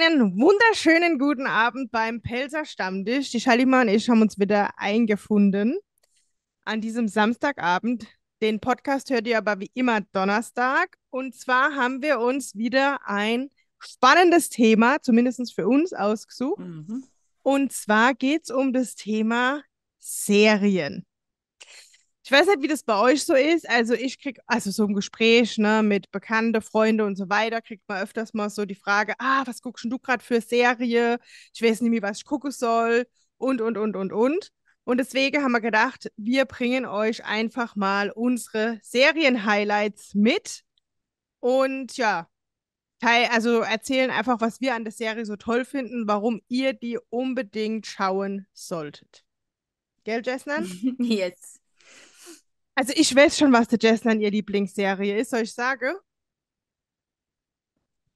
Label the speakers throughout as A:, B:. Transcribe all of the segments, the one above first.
A: Einen wunderschönen guten Abend beim Pelzer Stammtisch. Die Schalima und ich haben uns wieder eingefunden an diesem Samstagabend. Den Podcast hört ihr aber wie immer Donnerstag. Und zwar haben wir uns wieder ein spannendes Thema, zumindest für uns, ausgesucht. Mhm. Und zwar geht es um das Thema Serien. Ich weiß nicht, wie das bei euch so ist. Also ich kriege, also so im Gespräch ne, mit Bekannten, Freunden und so weiter, kriegt man öfters mal so die Frage, ah, was guckst du gerade für Serie? Ich weiß nicht mehr, was ich gucken soll und, und, und, und, und. Und deswegen haben wir gedacht, wir bringen euch einfach mal unsere Serien-Highlights mit. Und ja, also erzählen einfach, was wir an der Serie so toll finden, warum ihr die unbedingt schauen solltet. Gell, Jessnan? Yes. Also ich weiß schon, was der Jeslan ihr Lieblingsserie ist, soll ich
B: sagen?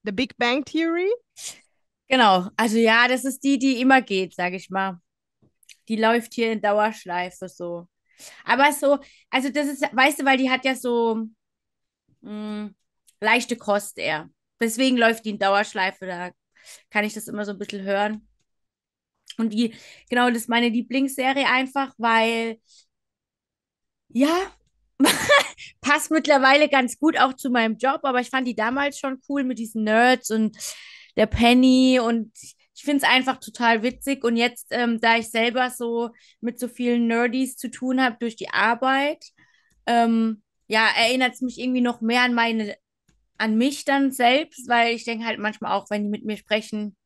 B: The Big Bang Theory? Genau, also ja, das ist die, die immer geht, sag ich mal. Die läuft hier in Dauerschleife so. Aber so, also das ist, weißt du, weil die hat ja so mh, mm, leichte Kost eher. Deswegen läuft die in Dauerschleife, da kann ich das immer so ein bisschen hören. Und die, genau, das ist meine Lieblingsserie einfach, weil ja, passt mittlerweile ganz gut auch zu meinem Job, aber ich fand die damals schon cool mit diesen Nerds und der Penny und ich finde es einfach total witzig. Und jetzt, ähm, da ich selber so mit so vielen Nerdies zu tun habe durch die Arbeit, ähm, ja, erinnert es mich irgendwie noch mehr an meine, an mich dann selbst, weil ich denke halt manchmal auch, wenn die mit mir sprechen,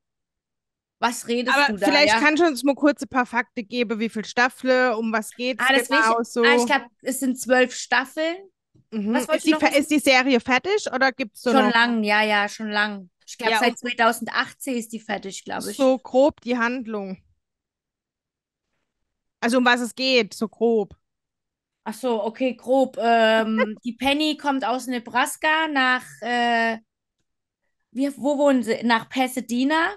B: was redest Aber du da? Vielleicht ja? kannst
A: du uns mal kurz ein paar Fakten geben, wie viele Staffeln, um was
B: geht ah, das genau ich, so. Ah, ich glaube, es sind zwölf Staffeln. Mhm. Was ist, die, ist die Serie fertig oder gibt es so Schon noch? lang, ja, ja, schon lang. Ich glaube, ja, seit 2018 ist die fertig, glaube ich. So
A: grob die Handlung. Also um was es geht, so grob.
B: Ach so, okay, grob. Ähm, die Penny kommt aus Nebraska nach, äh, wie, wo wohnen sie? Nach Pasadena.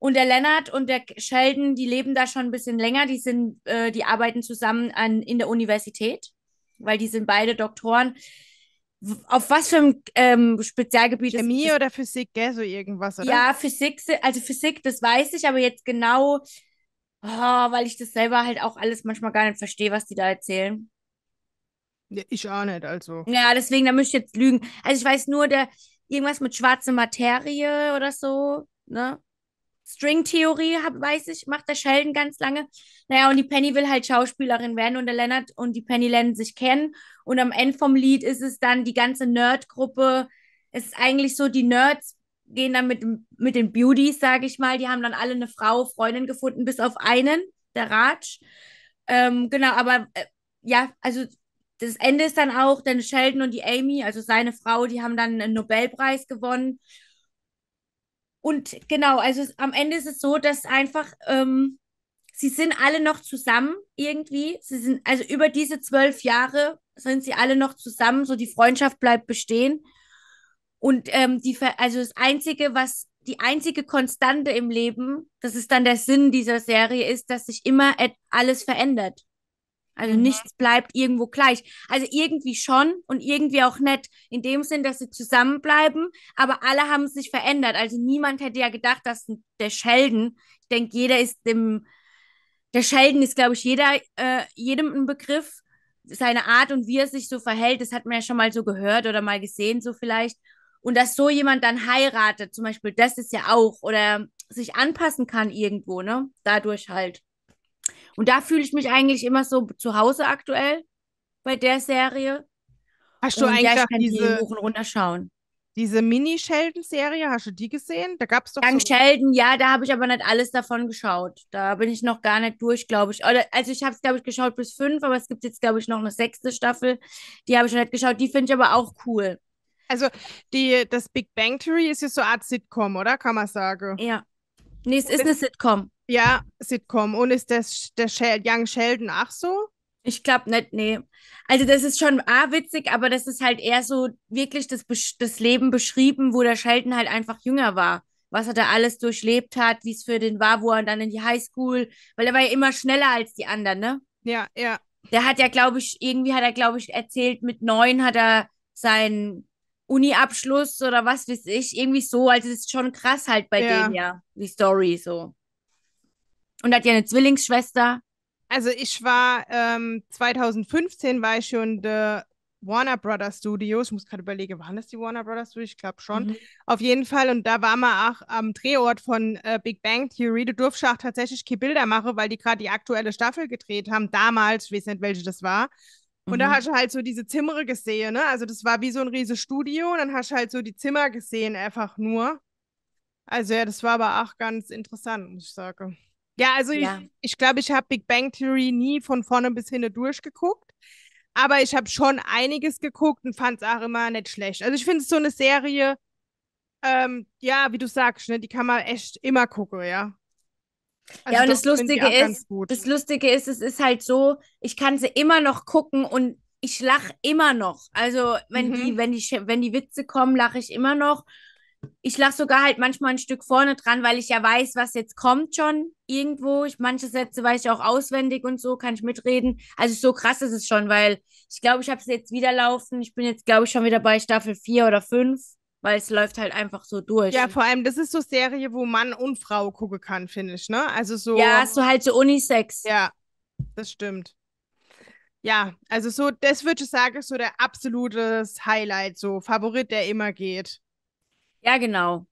B: Und der Lennart und der Sheldon, die leben da schon ein bisschen länger. Die sind, äh, die arbeiten zusammen an, in der Universität, weil die sind beide Doktoren. Auf was für ein ähm, Spezialgebiet? Chemie ist, oder Physik, gell? So irgendwas, oder? Ja, Physik, also Physik, das weiß ich, aber jetzt genau, oh, weil ich das selber halt auch alles manchmal gar nicht verstehe, was die da erzählen.
A: Ja, ich auch nicht, also.
B: Ja, deswegen, da müsste ich jetzt lügen. Also ich weiß nur, der irgendwas mit schwarzer Materie oder so, ne? Stringtheorie, weiß ich, macht der Sheldon ganz lange. Naja, und die Penny will halt Schauspielerin werden und der Leonard und die Penny lernen sich kennen. Und am Ende vom Lied ist es dann die ganze Nerd-Gruppe. Es ist eigentlich so, die Nerds gehen dann mit, mit den Beauties, sage ich mal. Die haben dann alle eine Frau, Freundin gefunden, bis auf einen, der Raj. Ähm, genau, aber äh, ja, also das Ende ist dann auch, denn Sheldon und die Amy, also seine Frau, die haben dann einen Nobelpreis gewonnen. Und genau, also am Ende ist es so, dass einfach, ähm, sie sind alle noch zusammen irgendwie. Sie sind, also über diese zwölf Jahre sind sie alle noch zusammen, so die Freundschaft bleibt bestehen. Und ähm, die, also das Einzige, was die einzige Konstante im Leben, das ist dann der Sinn dieser Serie, ist, dass sich immer alles verändert. Also mhm. nichts bleibt irgendwo gleich. Also irgendwie schon und irgendwie auch nett. In dem Sinn, dass sie zusammenbleiben, aber alle haben sich verändert. Also niemand hätte ja gedacht, dass der Sheldon, ich denke, jeder ist dem, der Sheldon ist, glaube ich, jeder, äh, jedem ein Begriff. Seine Art und wie er sich so verhält, das hat man ja schon mal so gehört oder mal gesehen, so vielleicht. Und dass so jemand dann heiratet, zum Beispiel, das ist ja auch, oder sich anpassen kann irgendwo, ne? Dadurch halt. Und da fühle ich mich eigentlich immer so zu Hause aktuell bei der Serie. Hast du und eigentlich ja, diese Buchen runterschauen. Diese Mini-Sheldon-Serie, hast du die gesehen? Da gab es doch. Dank so Sheldon, ja, da habe ich aber nicht alles davon geschaut. Da bin ich noch gar nicht durch, glaube ich. Oder, also ich habe es, glaube ich, geschaut bis fünf, aber es gibt jetzt, glaube ich, noch eine sechste Staffel. Die habe ich noch nicht geschaut. Die finde ich aber auch cool. Also die, das Big Bang Theory ist ja so eine Art Sitcom, oder? Kann man sagen. Ja. Nee, es ist das, eine Sitcom. Ja, Sitcom. Und ist das der Young Sheldon auch so? Ich glaube nicht, nee. Also das ist schon A, witzig, aber das ist halt eher so wirklich das, das Leben beschrieben, wo der Sheldon halt einfach jünger war. Was er da alles durchlebt hat, wie es für den war, wo er dann in die Highschool, weil er war ja immer schneller als die anderen, ne? Ja, ja. Der hat ja, glaube ich, irgendwie hat er, glaube ich, erzählt, mit neun hat er sein Uni-Abschluss oder was weiß ich, irgendwie so. Also es ist schon krass halt bei ja. denen ja, die Story so. Und hat ja eine Zwillingsschwester. Also ich war
A: ähm, 2015 war ich schon der Warner Brothers Studios. Ich muss gerade überlegen, waren das die Warner Brothers Studios? Ich glaube schon. Mhm. Auf jeden Fall. Und da war man auch am Drehort von äh, Big Bang Theory. Du durfst auch tatsächlich keine Bilder machen, weil die gerade die aktuelle Staffel gedreht haben. Damals, ich weiß nicht, welche das war. Und mhm. da hast du halt so diese Zimmer gesehen, ne? Also das war wie so ein riesiges Studio und dann hast du halt so die Zimmer gesehen, einfach nur. Also ja, das war aber auch ganz interessant, muss ich sagen. Ja, also ja. ich glaube, ich, glaub, ich habe Big Bang Theory nie von vorne bis hinten durchgeguckt. Aber ich habe schon einiges geguckt und fand es auch immer nicht schlecht. Also ich finde es so eine Serie, ähm, ja, wie du sagst, ne, die kann man echt immer
B: gucken, ja. Also ja, und das Lustige ist, das Lustige ist, es ist halt so, ich kann sie immer noch gucken und ich lache immer noch. Also, wenn, mhm. die, wenn, die, wenn die Witze kommen, lache ich immer noch. Ich lache sogar halt manchmal ein Stück vorne dran, weil ich ja weiß, was jetzt kommt schon irgendwo. Ich, manche Sätze weiß ich auch auswendig und so, kann ich mitreden. Also so krass ist es schon, weil ich glaube, ich habe es jetzt wieder laufen. Ich bin jetzt, glaube ich, schon wieder bei Staffel 4 oder 5 weil es läuft halt einfach so durch. Ja, vor allem, das ist so Serie, wo Mann und
A: Frau gucken kann, finde ich, ne? Also so. Ja, so halt so Unisex. Ja, das stimmt. Ja, also so, das würde ich sagen, ist so der absolutes Highlight, so
B: Favorit, der immer geht. Ja, genau.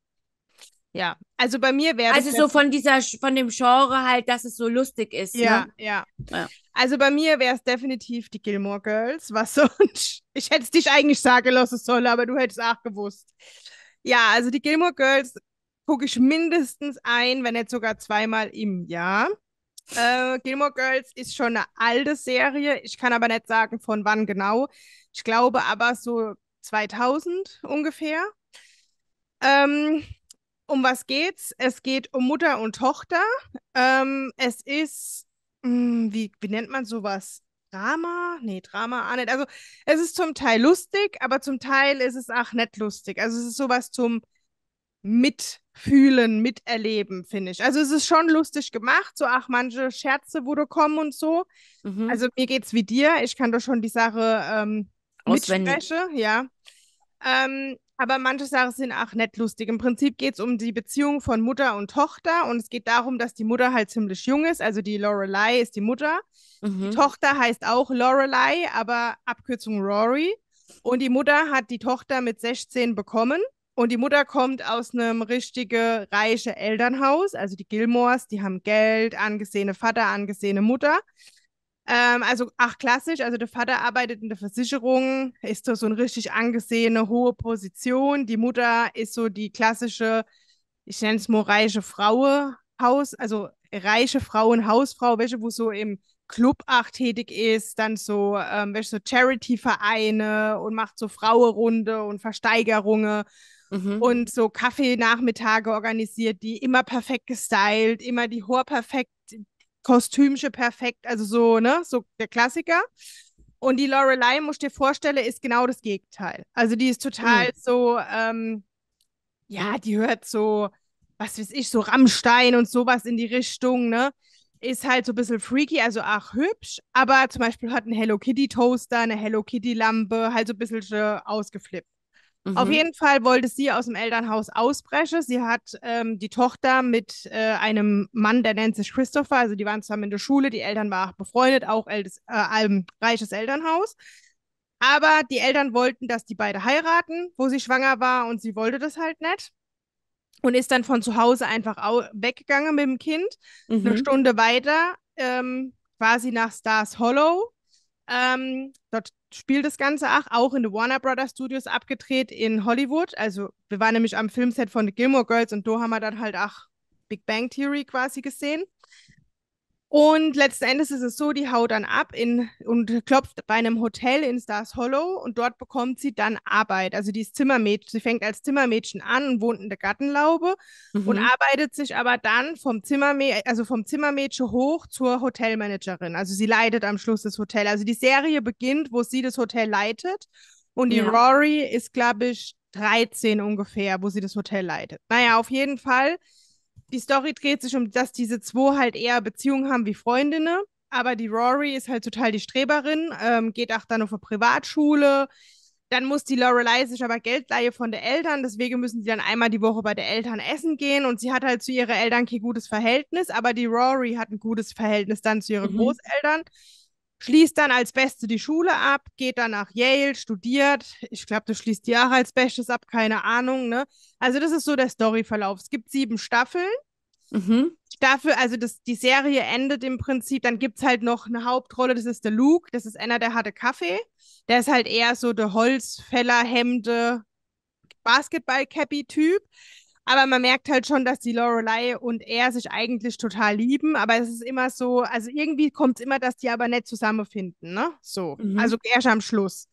B: Ja, also bei mir wäre. Also so von dieser, von dem Genre halt, dass es so lustig ist. Ja, ne? ja. ja. Also
A: bei mir wäre es definitiv die Gilmore Girls, was sonst? Ich hätte es dich eigentlich sagen lassen sollen, aber du hättest auch gewusst. Ja, also die Gilmore Girls gucke ich mindestens ein, wenn nicht sogar zweimal im Jahr. Äh, Gilmore Girls ist schon eine alte Serie. Ich kann aber nicht sagen, von wann genau. Ich glaube aber so 2000 ungefähr. Ähm, um was geht's? Es geht um Mutter und Tochter. Ähm, es ist hm, wie, wie nennt man sowas? Drama? Nee, Drama auch nicht. Also es ist zum Teil lustig, aber zum Teil ist es auch nicht lustig. Also es ist sowas zum Mitfühlen, Miterleben, finde ich. Also es ist schon lustig gemacht, so ach, manche Scherze wo du kommen und so. Mhm. Also mir geht's wie dir. Ich kann doch schon die Sache ähm, Auswendig. ja. Ähm, aber manche Sachen sind auch nett lustig. Im Prinzip geht es um die Beziehung von Mutter und Tochter und es geht darum, dass die Mutter halt ziemlich jung ist. Also die Lorelei ist die Mutter. Mhm. Die Tochter heißt auch Lorelei, aber Abkürzung Rory. Und die Mutter hat die Tochter mit 16 bekommen. Und die Mutter kommt aus einem richtigen reichen Elternhaus. Also die Gilmores, die haben Geld, angesehene Vater, angesehene Mutter. Ähm, also, ach, klassisch. Also, der Vater arbeitet in der Versicherung, ist so eine richtig angesehene, hohe Position. Die Mutter ist so die klassische, ich nenne es mal reiche Frau, Haus, also reiche Frauen, Hausfrau, welche, wo so im Club auch tätig ist, dann so, ähm, welche so Charity-Vereine und macht so Frauenrunde und Versteigerungen. Mhm. und so Kaffeenachmittage organisiert, die immer perfekt gestylt, immer die Hoher perfekt Kostümsche perfekt, also so, ne, so der Klassiker. Und die Lorelei, muss ich dir vorstellen, ist genau das Gegenteil. Also die ist total mhm. so, ähm, ja, die hört so, was weiß ich, so Rammstein und sowas in die Richtung, ne? Ist halt so ein bisschen freaky, also ach hübsch, aber zum Beispiel hat ein Hello Kitty Toaster, eine Hello Kitty Lampe, halt so ein bisschen äh, ausgeflippt. Mhm. Auf jeden Fall wollte sie aus dem Elternhaus ausbrechen. Sie hat ähm, die Tochter mit äh, einem Mann, der nennt sich Christopher, also die waren zusammen in der Schule, die Eltern waren befreundet, auch ältes, äh, reiches Elternhaus. Aber die Eltern wollten, dass die beide heiraten, wo sie schwanger war und sie wollte das halt nicht. Und ist dann von zu Hause einfach weggegangen mit dem Kind. Mhm. Eine Stunde weiter, ähm, quasi nach Stars Hollow. Ähm, dort spielt das Ganze auch, auch in den Warner Brothers Studios abgedreht in Hollywood. Also wir waren nämlich am Filmset von The Gilmore Girls und da haben wir dann halt auch Big Bang Theory quasi gesehen. Und letzten Endes ist es so, die haut dann ab in, und klopft bei einem Hotel in Stars Hollow und dort bekommt sie dann Arbeit. Also die ist Zimmermädchen. Sie fängt als Zimmermädchen an und wohnt in der Gartenlaube mhm. und arbeitet sich aber dann vom, Zimmermä also vom Zimmermädchen hoch zur Hotelmanagerin. Also sie leitet am Schluss das Hotel. Also die Serie beginnt, wo sie das Hotel leitet und die ja. Rory ist, glaube ich, 13 ungefähr, wo sie das Hotel leitet. Naja, auf jeden Fall die Story dreht sich um, dass diese zwei halt eher Beziehungen haben wie Freundinnen. Aber die Rory ist halt total die Streberin, ähm, geht auch dann auf eine Privatschule. Dann muss die Lorelei sich aber Geld leihen von den Eltern, deswegen müssen sie dann einmal die Woche bei den Eltern essen gehen und sie hat halt zu ihren Eltern kein gutes Verhältnis, aber die Rory hat ein gutes Verhältnis dann zu ihren mhm. Großeltern schließt dann als Beste die Schule ab, geht dann nach Yale, studiert. Ich glaube, du schließt die auch als Bestes ab, keine Ahnung. Ne? Also das ist so der Storyverlauf. Es gibt sieben Staffeln. Mhm. Staffel, also das, die Serie endet im Prinzip, dann gibt es halt noch eine Hauptrolle, das ist der Luke, das ist einer, der hatte Kaffee. Der ist halt eher so der Holzfäller, Hemde, Basketball-Cappy-Typ. Aber man merkt halt schon, dass die Lorelei und er sich eigentlich total lieben. Aber es ist immer so, also irgendwie kommt es immer, dass die aber nicht zusammenfinden, ne? So. Mhm. Also erst am Schluss.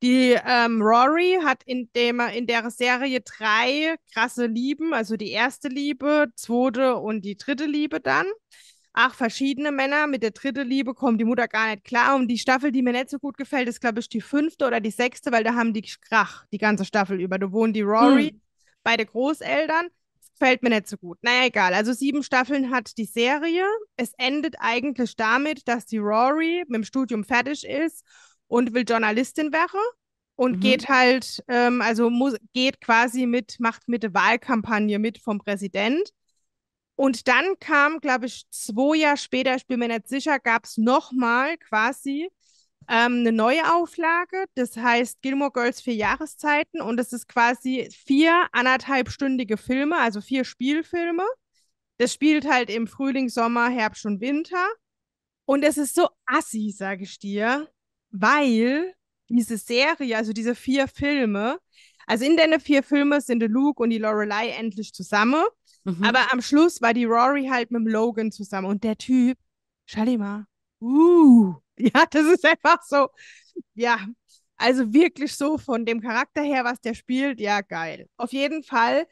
A: Die ähm, Rory hat in, dem, in der Serie drei krasse Lieben, also die erste Liebe, zweite und die dritte Liebe dann. Ach, verschiedene Männer. Mit der dritten Liebe kommt die Mutter gar nicht klar. Und die Staffel, die mir nicht so gut gefällt, ist, glaube ich, die fünfte oder die sechste, weil da haben die Krach die ganze Staffel über. Da wohnen die Rory. Hm beide Großeltern. Das gefällt mir nicht so gut. Naja, egal. Also sieben Staffeln hat die Serie. Es endet eigentlich damit, dass die Rory mit dem Studium fertig ist und will Journalistin werden und mhm. geht halt, ähm, also muss, geht quasi mit, macht mit der Wahlkampagne mit vom Präsident. Und dann kam, glaube ich, zwei Jahre später, ich bin mir nicht sicher, gab es nochmal quasi ähm, eine neue Auflage, das heißt Gilmore Girls vier Jahreszeiten und das ist quasi vier anderthalbstündige Filme, also vier Spielfilme. Das spielt halt im Frühling, Sommer, Herbst und Winter. Und es ist so assi, sage ich dir, weil diese Serie, also diese vier Filme, also in deine vier Filme sind der Luke und die Lorelei endlich zusammen. Mhm. Aber am Schluss war die Rory halt mit dem Logan zusammen. Und der Typ, schau mal, uh, ja, das ist einfach so, ja, also wirklich so von dem Charakter her, was der spielt, ja, geil. Auf jeden Fall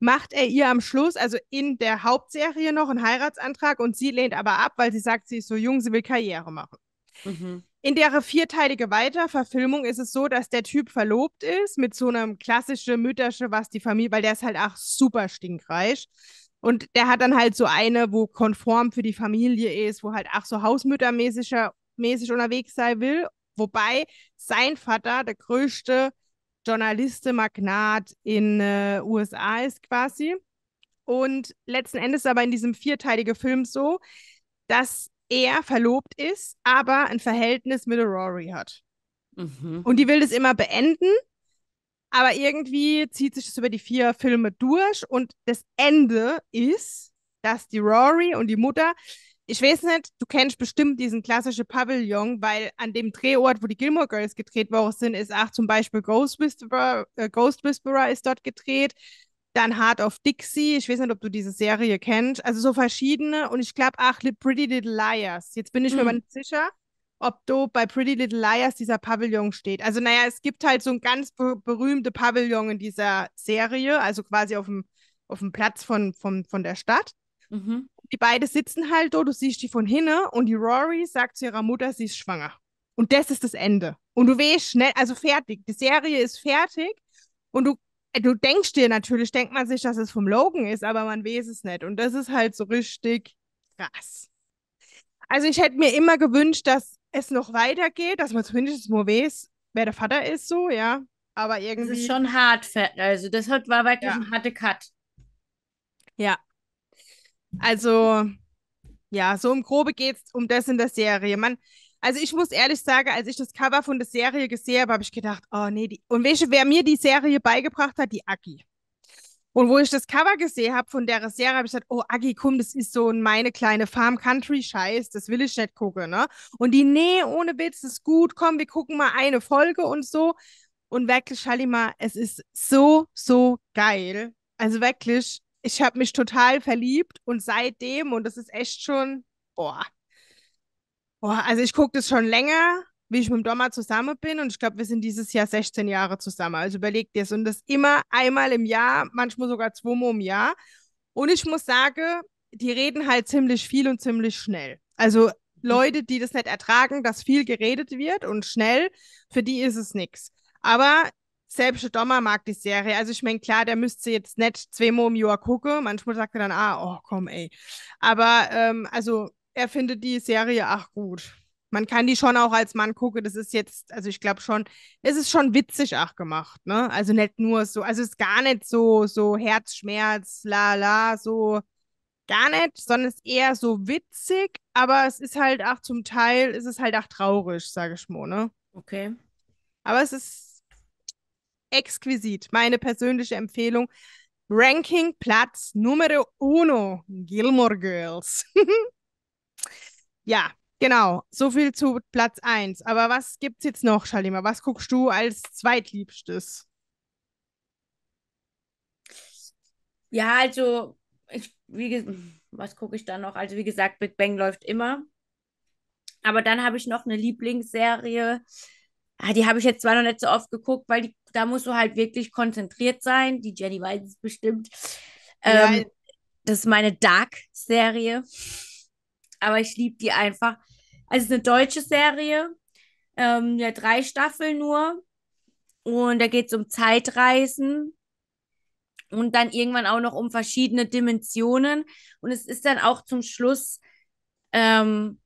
A: macht er ihr am Schluss, also in der Hauptserie noch einen Heiratsantrag und sie lehnt aber ab, weil sie sagt, sie ist so jung, sie will Karriere machen. Mhm. In der vierteilige Weiterverfilmung ist es so, dass der Typ verlobt ist mit so einem klassischen mütterschen, was die Familie, weil der ist halt auch super stinkreich. Und der hat dann halt so eine, wo konform für die Familie ist, wo halt auch so hausmüttermäßiger mäßig unterwegs sein will. Wobei sein Vater der größte Journaliste, Magnat in äh, USA ist quasi. Und letzten Endes aber in diesem vierteiligen Film so, dass er verlobt ist, aber ein Verhältnis mit Rory hat.
B: Mhm. Und die will das immer
A: beenden aber irgendwie zieht sich das über die vier Filme durch und das Ende ist, dass die Rory und die Mutter, ich weiß nicht, du kennst bestimmt diesen klassischen Pavillon, weil an dem Drehort, wo die Gilmore Girls gedreht worden sind, ist auch zum Beispiel Ghost Whisperer, äh, Ghost Whisperer ist dort gedreht, dann Heart of Dixie, ich weiß nicht, ob du diese Serie kennst, also so verschiedene und ich glaube auch Pretty Little Liars. Jetzt bin ich mir mhm. mal nicht sicher ob du bei Pretty Little Liars dieser Pavillon steht. Also, naja, es gibt halt so ein ganz be berühmte Pavillon in dieser Serie, also quasi auf dem, auf dem Platz von, von, von der Stadt. Mhm. Die beiden sitzen halt dort, du siehst die von hinne und die Rory sagt zu ihrer Mutter, sie ist schwanger. Und das ist das Ende. Und du weißt schnell, also fertig. Die Serie ist fertig und du, äh, du denkst dir natürlich, denkt man sich, dass es vom Logan ist, aber man weiß es nicht. Und das ist halt so richtig krass. Also ich hätte mir immer gewünscht, dass es noch weitergeht, dass man zumindest mal weiß, wer der Vater ist, so, ja. Aber irgendwie. Das ist schon hart, also das war wirklich ja. ein harter Cut. Ja. Also, ja, so im Grobe es um das in der Serie. Man, also ich muss ehrlich sagen, als ich das Cover von der Serie gesehen habe, habe ich gedacht, oh nee, die, und welche, wer mir die Serie beigebracht hat, die Aki. Und wo ich das Cover gesehen habe von der Serie, habe ich gesagt, oh, Agi, komm, das ist so ein meine kleine Farm-Country-Scheiß, das will ich nicht gucken, ne? Und die, nee, ohne Witz, ist gut, komm, wir gucken mal eine Folge und so. Und wirklich, Halima, es ist so, so geil. Also wirklich, ich habe mich total verliebt und seitdem, und das ist echt schon, boah. Boah, also ich gucke das schon länger, wie ich mit dem Doma zusammen bin. Und ich glaube, wir sind dieses Jahr 16 Jahre zusammen. Also überleg dir es. Und das immer einmal im Jahr, manchmal sogar zweimal im Jahr. Und ich muss sagen, die reden halt ziemlich viel und ziemlich schnell. Also mhm. Leute, die das nicht ertragen, dass viel geredet wird und schnell, für die ist es nichts. Aber selbst der Dommer mag die Serie. Also ich meine, klar, der müsste jetzt nicht zweimal im Jahr gucken. Manchmal sagt er dann, ah, oh komm, ey. Aber ähm, also er findet die Serie auch gut man kann die schon auch als Mann gucken. Das ist jetzt, also ich glaube schon, es ist schon witzig auch gemacht, ne? Also nicht nur so, also es ist gar nicht so, so Herzschmerz, la la, so gar nicht, sondern es ist eher so witzig, aber es ist halt auch zum Teil, es ist halt auch traurig, sage ich mal, ne? Okay. Aber es ist exquisit. Meine persönliche Empfehlung. Ranking Platz Numero Uno, Gilmore Girls. ja, Genau, so viel zu Platz 1. Aber was gibt's jetzt noch, Shalima? Was guckst du als zweitliebstes?
B: Ja, also, ich, wie, was gucke ich da noch? Also, wie gesagt, Big Bang läuft immer. Aber dann habe ich noch eine Lieblingsserie. Ah, die habe ich jetzt zwar noch nicht so oft geguckt, weil die, da musst du halt wirklich konzentriert sein. Die Jenny weiß es bestimmt. Ja. Ähm, das ist meine Dark-Serie. Aber ich liebe die einfach, also es ist eine deutsche Serie, ähm, ja, drei Staffeln nur. Und da geht es um Zeitreisen und dann irgendwann auch noch um verschiedene Dimensionen. Und es ist dann auch zum Schluss, ähm,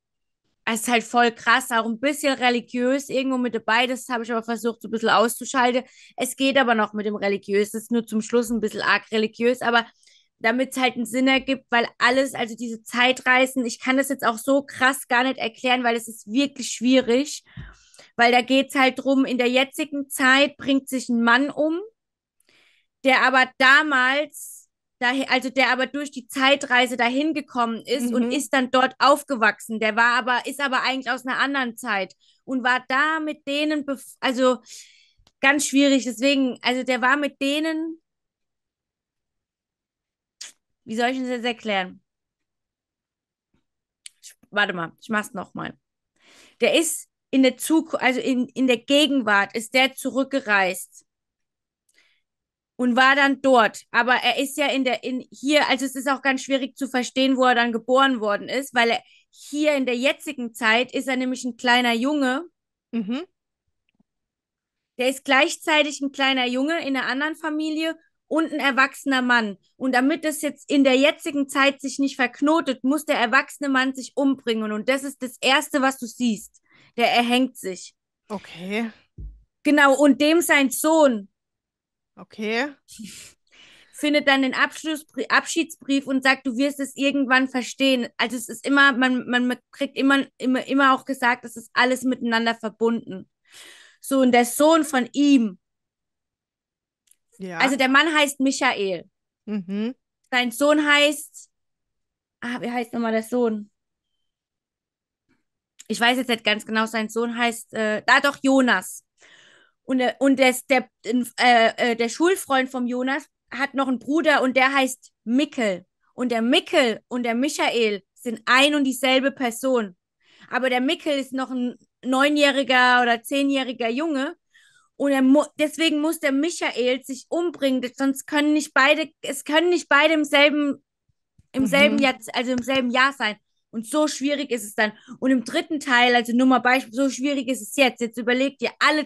B: es ist halt voll krass, auch ein bisschen religiös irgendwo mit dabei. Das habe ich aber versucht, so ein bisschen auszuschalten. Es geht aber noch mit dem Religiös. Es ist nur zum Schluss ein bisschen arg religiös, aber damit es halt einen Sinn ergibt, weil alles, also diese Zeitreisen, ich kann das jetzt auch so krass gar nicht erklären, weil es ist wirklich schwierig, weil da geht es halt drum, in der jetzigen Zeit bringt sich ein Mann um, der aber damals, also der aber durch die Zeitreise dahin gekommen ist mhm. und ist dann dort aufgewachsen, der war aber, ist aber eigentlich aus einer anderen Zeit und war da mit denen, also ganz schwierig, deswegen, also der war mit denen wie soll ich das jetzt erklären? Ich, warte mal, ich mach's nochmal. Der ist in der Zukunft, also in, in der Gegenwart, ist der zurückgereist und war dann dort. Aber er ist ja in der, in hier, also es ist auch ganz schwierig zu verstehen, wo er dann geboren worden ist, weil er hier in der jetzigen Zeit ist er nämlich ein kleiner Junge. Mhm. Der ist gleichzeitig ein kleiner Junge in einer anderen Familie und ein erwachsener Mann. Und damit es jetzt in der jetzigen Zeit sich nicht verknotet, muss der erwachsene Mann sich umbringen. Und das ist das Erste, was du siehst. Der erhängt sich. Okay. Genau, und dem sein Sohn. Okay. Findet dann den Abschluss, Abschiedsbrief und sagt, du wirst es irgendwann verstehen. Also es ist immer, man, man kriegt immer, immer, immer auch gesagt, es ist alles miteinander verbunden. So, und der Sohn von ihm ja. Also der Mann heißt Michael. Mhm. Sein Sohn heißt. Ah, wie heißt nochmal der Sohn? Ich weiß jetzt nicht ganz genau, sein Sohn heißt. Äh, ah, doch, Jonas. Und, und des, der, äh, äh, der Schulfreund vom Jonas hat noch einen Bruder und der heißt Mickel. Und der Mickel und der Michael sind ein und dieselbe Person. Aber der Mickel ist noch ein neunjähriger oder zehnjähriger Junge und mu deswegen muss der Michael sich umbringen, sonst können nicht beide, es können nicht beide im selben, im mhm. Jahr, also im selben Jahr sein. Und so schwierig ist es dann. Und im dritten Teil, also nur mal Beispiel, so schwierig ist es jetzt. Jetzt überlegt ihr, alle,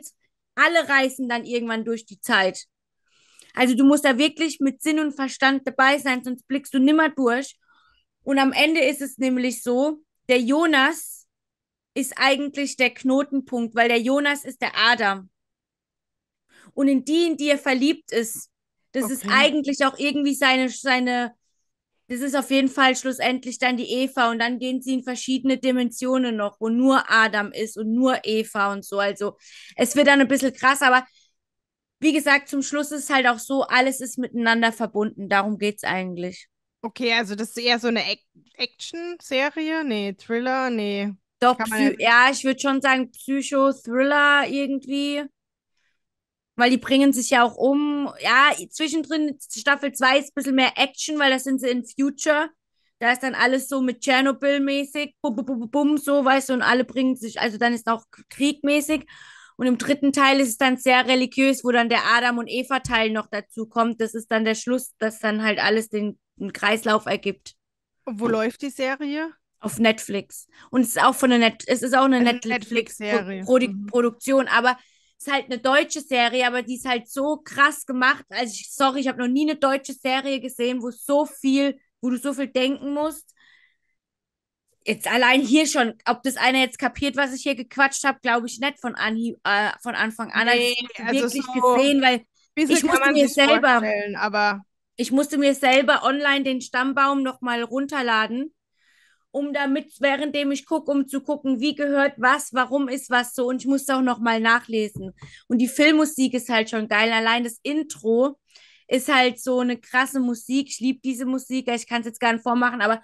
B: alle reisen dann irgendwann durch die Zeit. Also du musst da wirklich mit Sinn und Verstand dabei sein, sonst blickst du nimmer durch. Und am Ende ist es nämlich so, der Jonas ist eigentlich der Knotenpunkt, weil der Jonas ist der Adam und in die, in die er verliebt ist. Das okay. ist eigentlich auch irgendwie seine, seine, das ist auf jeden Fall schlussendlich dann die Eva und dann gehen sie in verschiedene Dimensionen noch, wo nur Adam ist und nur Eva und so. Also es wird dann ein bisschen krass, aber wie gesagt, zum Schluss ist es halt auch so, alles ist miteinander verbunden. Darum geht es eigentlich. Okay, also das ist eher so eine Action-Serie? Nee, Thriller? Nee. Doch, ja, ich würde schon sagen Psycho-Thriller irgendwie weil die bringen sich ja auch um. Ja, zwischendrin Staffel 2 ist ein bisschen mehr Action, weil da sind sie in Future. Da ist dann alles so mit Tschernobyl-mäßig, bum, bum, bum, bum, so, weißt du, und alle bringen sich, also dann ist auch kriegmäßig. Und im dritten Teil ist es dann sehr religiös, wo dann der Adam- und Eva-Teil noch dazu kommt. Das ist dann der Schluss, dass dann halt alles den, den Kreislauf ergibt. Und wo läuft die Serie? Auf Netflix. Und es ist auch von der Net es ist auch eine, eine Netflix-Produktion, Netflix mhm. aber ist halt eine deutsche Serie, aber die ist halt so krass gemacht. Also, ich, sorry, ich habe noch nie eine deutsche Serie gesehen, wo so viel, wo du so viel denken musst. Jetzt allein hier schon, ob das einer jetzt kapiert, was ich hier gequatscht habe, glaube ich nicht von, Anhieb, äh, von Anfang an. Also nee, also wirklich so gesehen, weil ich musste mir selber, aber ich musste mir selber online den Stammbaum nochmal runterladen um damit, währenddem ich gucke, um zu gucken, wie gehört was, warum ist was so. Und ich musste auch nochmal nachlesen. Und die Filmmusik ist halt schon geil. Allein das Intro ist halt so eine krasse Musik. Ich liebe diese Musik. Ich kann es jetzt gar nicht vormachen, aber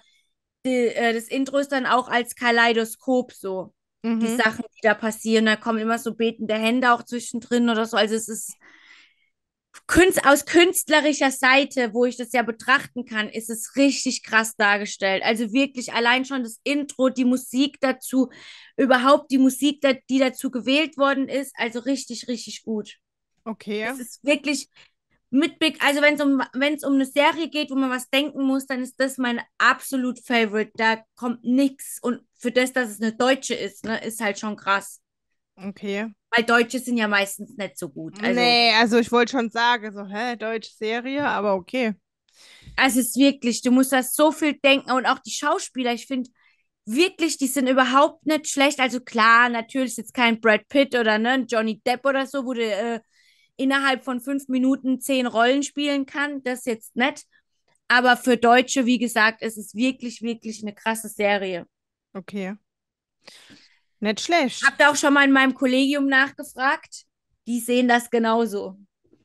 B: die, äh, das Intro ist dann auch als Kaleidoskop so. Mhm. Die Sachen, die da passieren. Da kommen immer so betende Hände auch zwischendrin oder so. Also es ist Künst, aus künstlerischer Seite, wo ich das ja betrachten kann, ist es richtig krass dargestellt. Also wirklich allein schon das Intro, die Musik dazu, überhaupt die Musik, die dazu gewählt worden ist, also richtig, richtig gut. Okay. Es ist wirklich mit Big, also wenn es um, um eine Serie geht, wo man was denken muss, dann ist das mein absolut Favorite. Da kommt nichts und für das, dass es eine deutsche ist, ne, ist halt schon krass. Okay. Weil Deutsche sind ja meistens nicht so gut. Also, nee,
A: also ich wollte schon sagen,
B: so, hä, deutsche Serie, aber okay. Also es ist wirklich, du musst das so viel denken und auch die Schauspieler, ich finde wirklich, die sind überhaupt nicht schlecht. Also klar, natürlich ist jetzt kein Brad Pitt oder ne, Johnny Depp oder so, wo du äh, innerhalb von fünf Minuten zehn Rollen spielen kann, das ist jetzt nett. Aber für Deutsche, wie gesagt, es ist wirklich, wirklich eine krasse Serie. Okay. Nicht schlecht. Habt ihr auch schon mal in meinem Kollegium nachgefragt? Die sehen das genauso.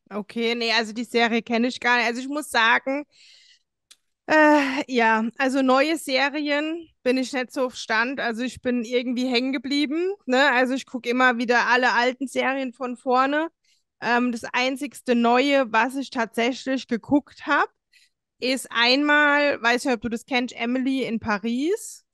B: Okay,
A: nee, also die Serie kenne ich gar nicht. Also ich muss sagen, äh, ja, also neue Serien bin ich nicht so auf Stand. Also ich bin irgendwie hängen geblieben. Ne? Also ich gucke immer wieder alle alten Serien von vorne. Ähm, das einzigste Neue, was ich tatsächlich geguckt habe, ist einmal, weiß nicht, ob du das kennst, Emily in Paris.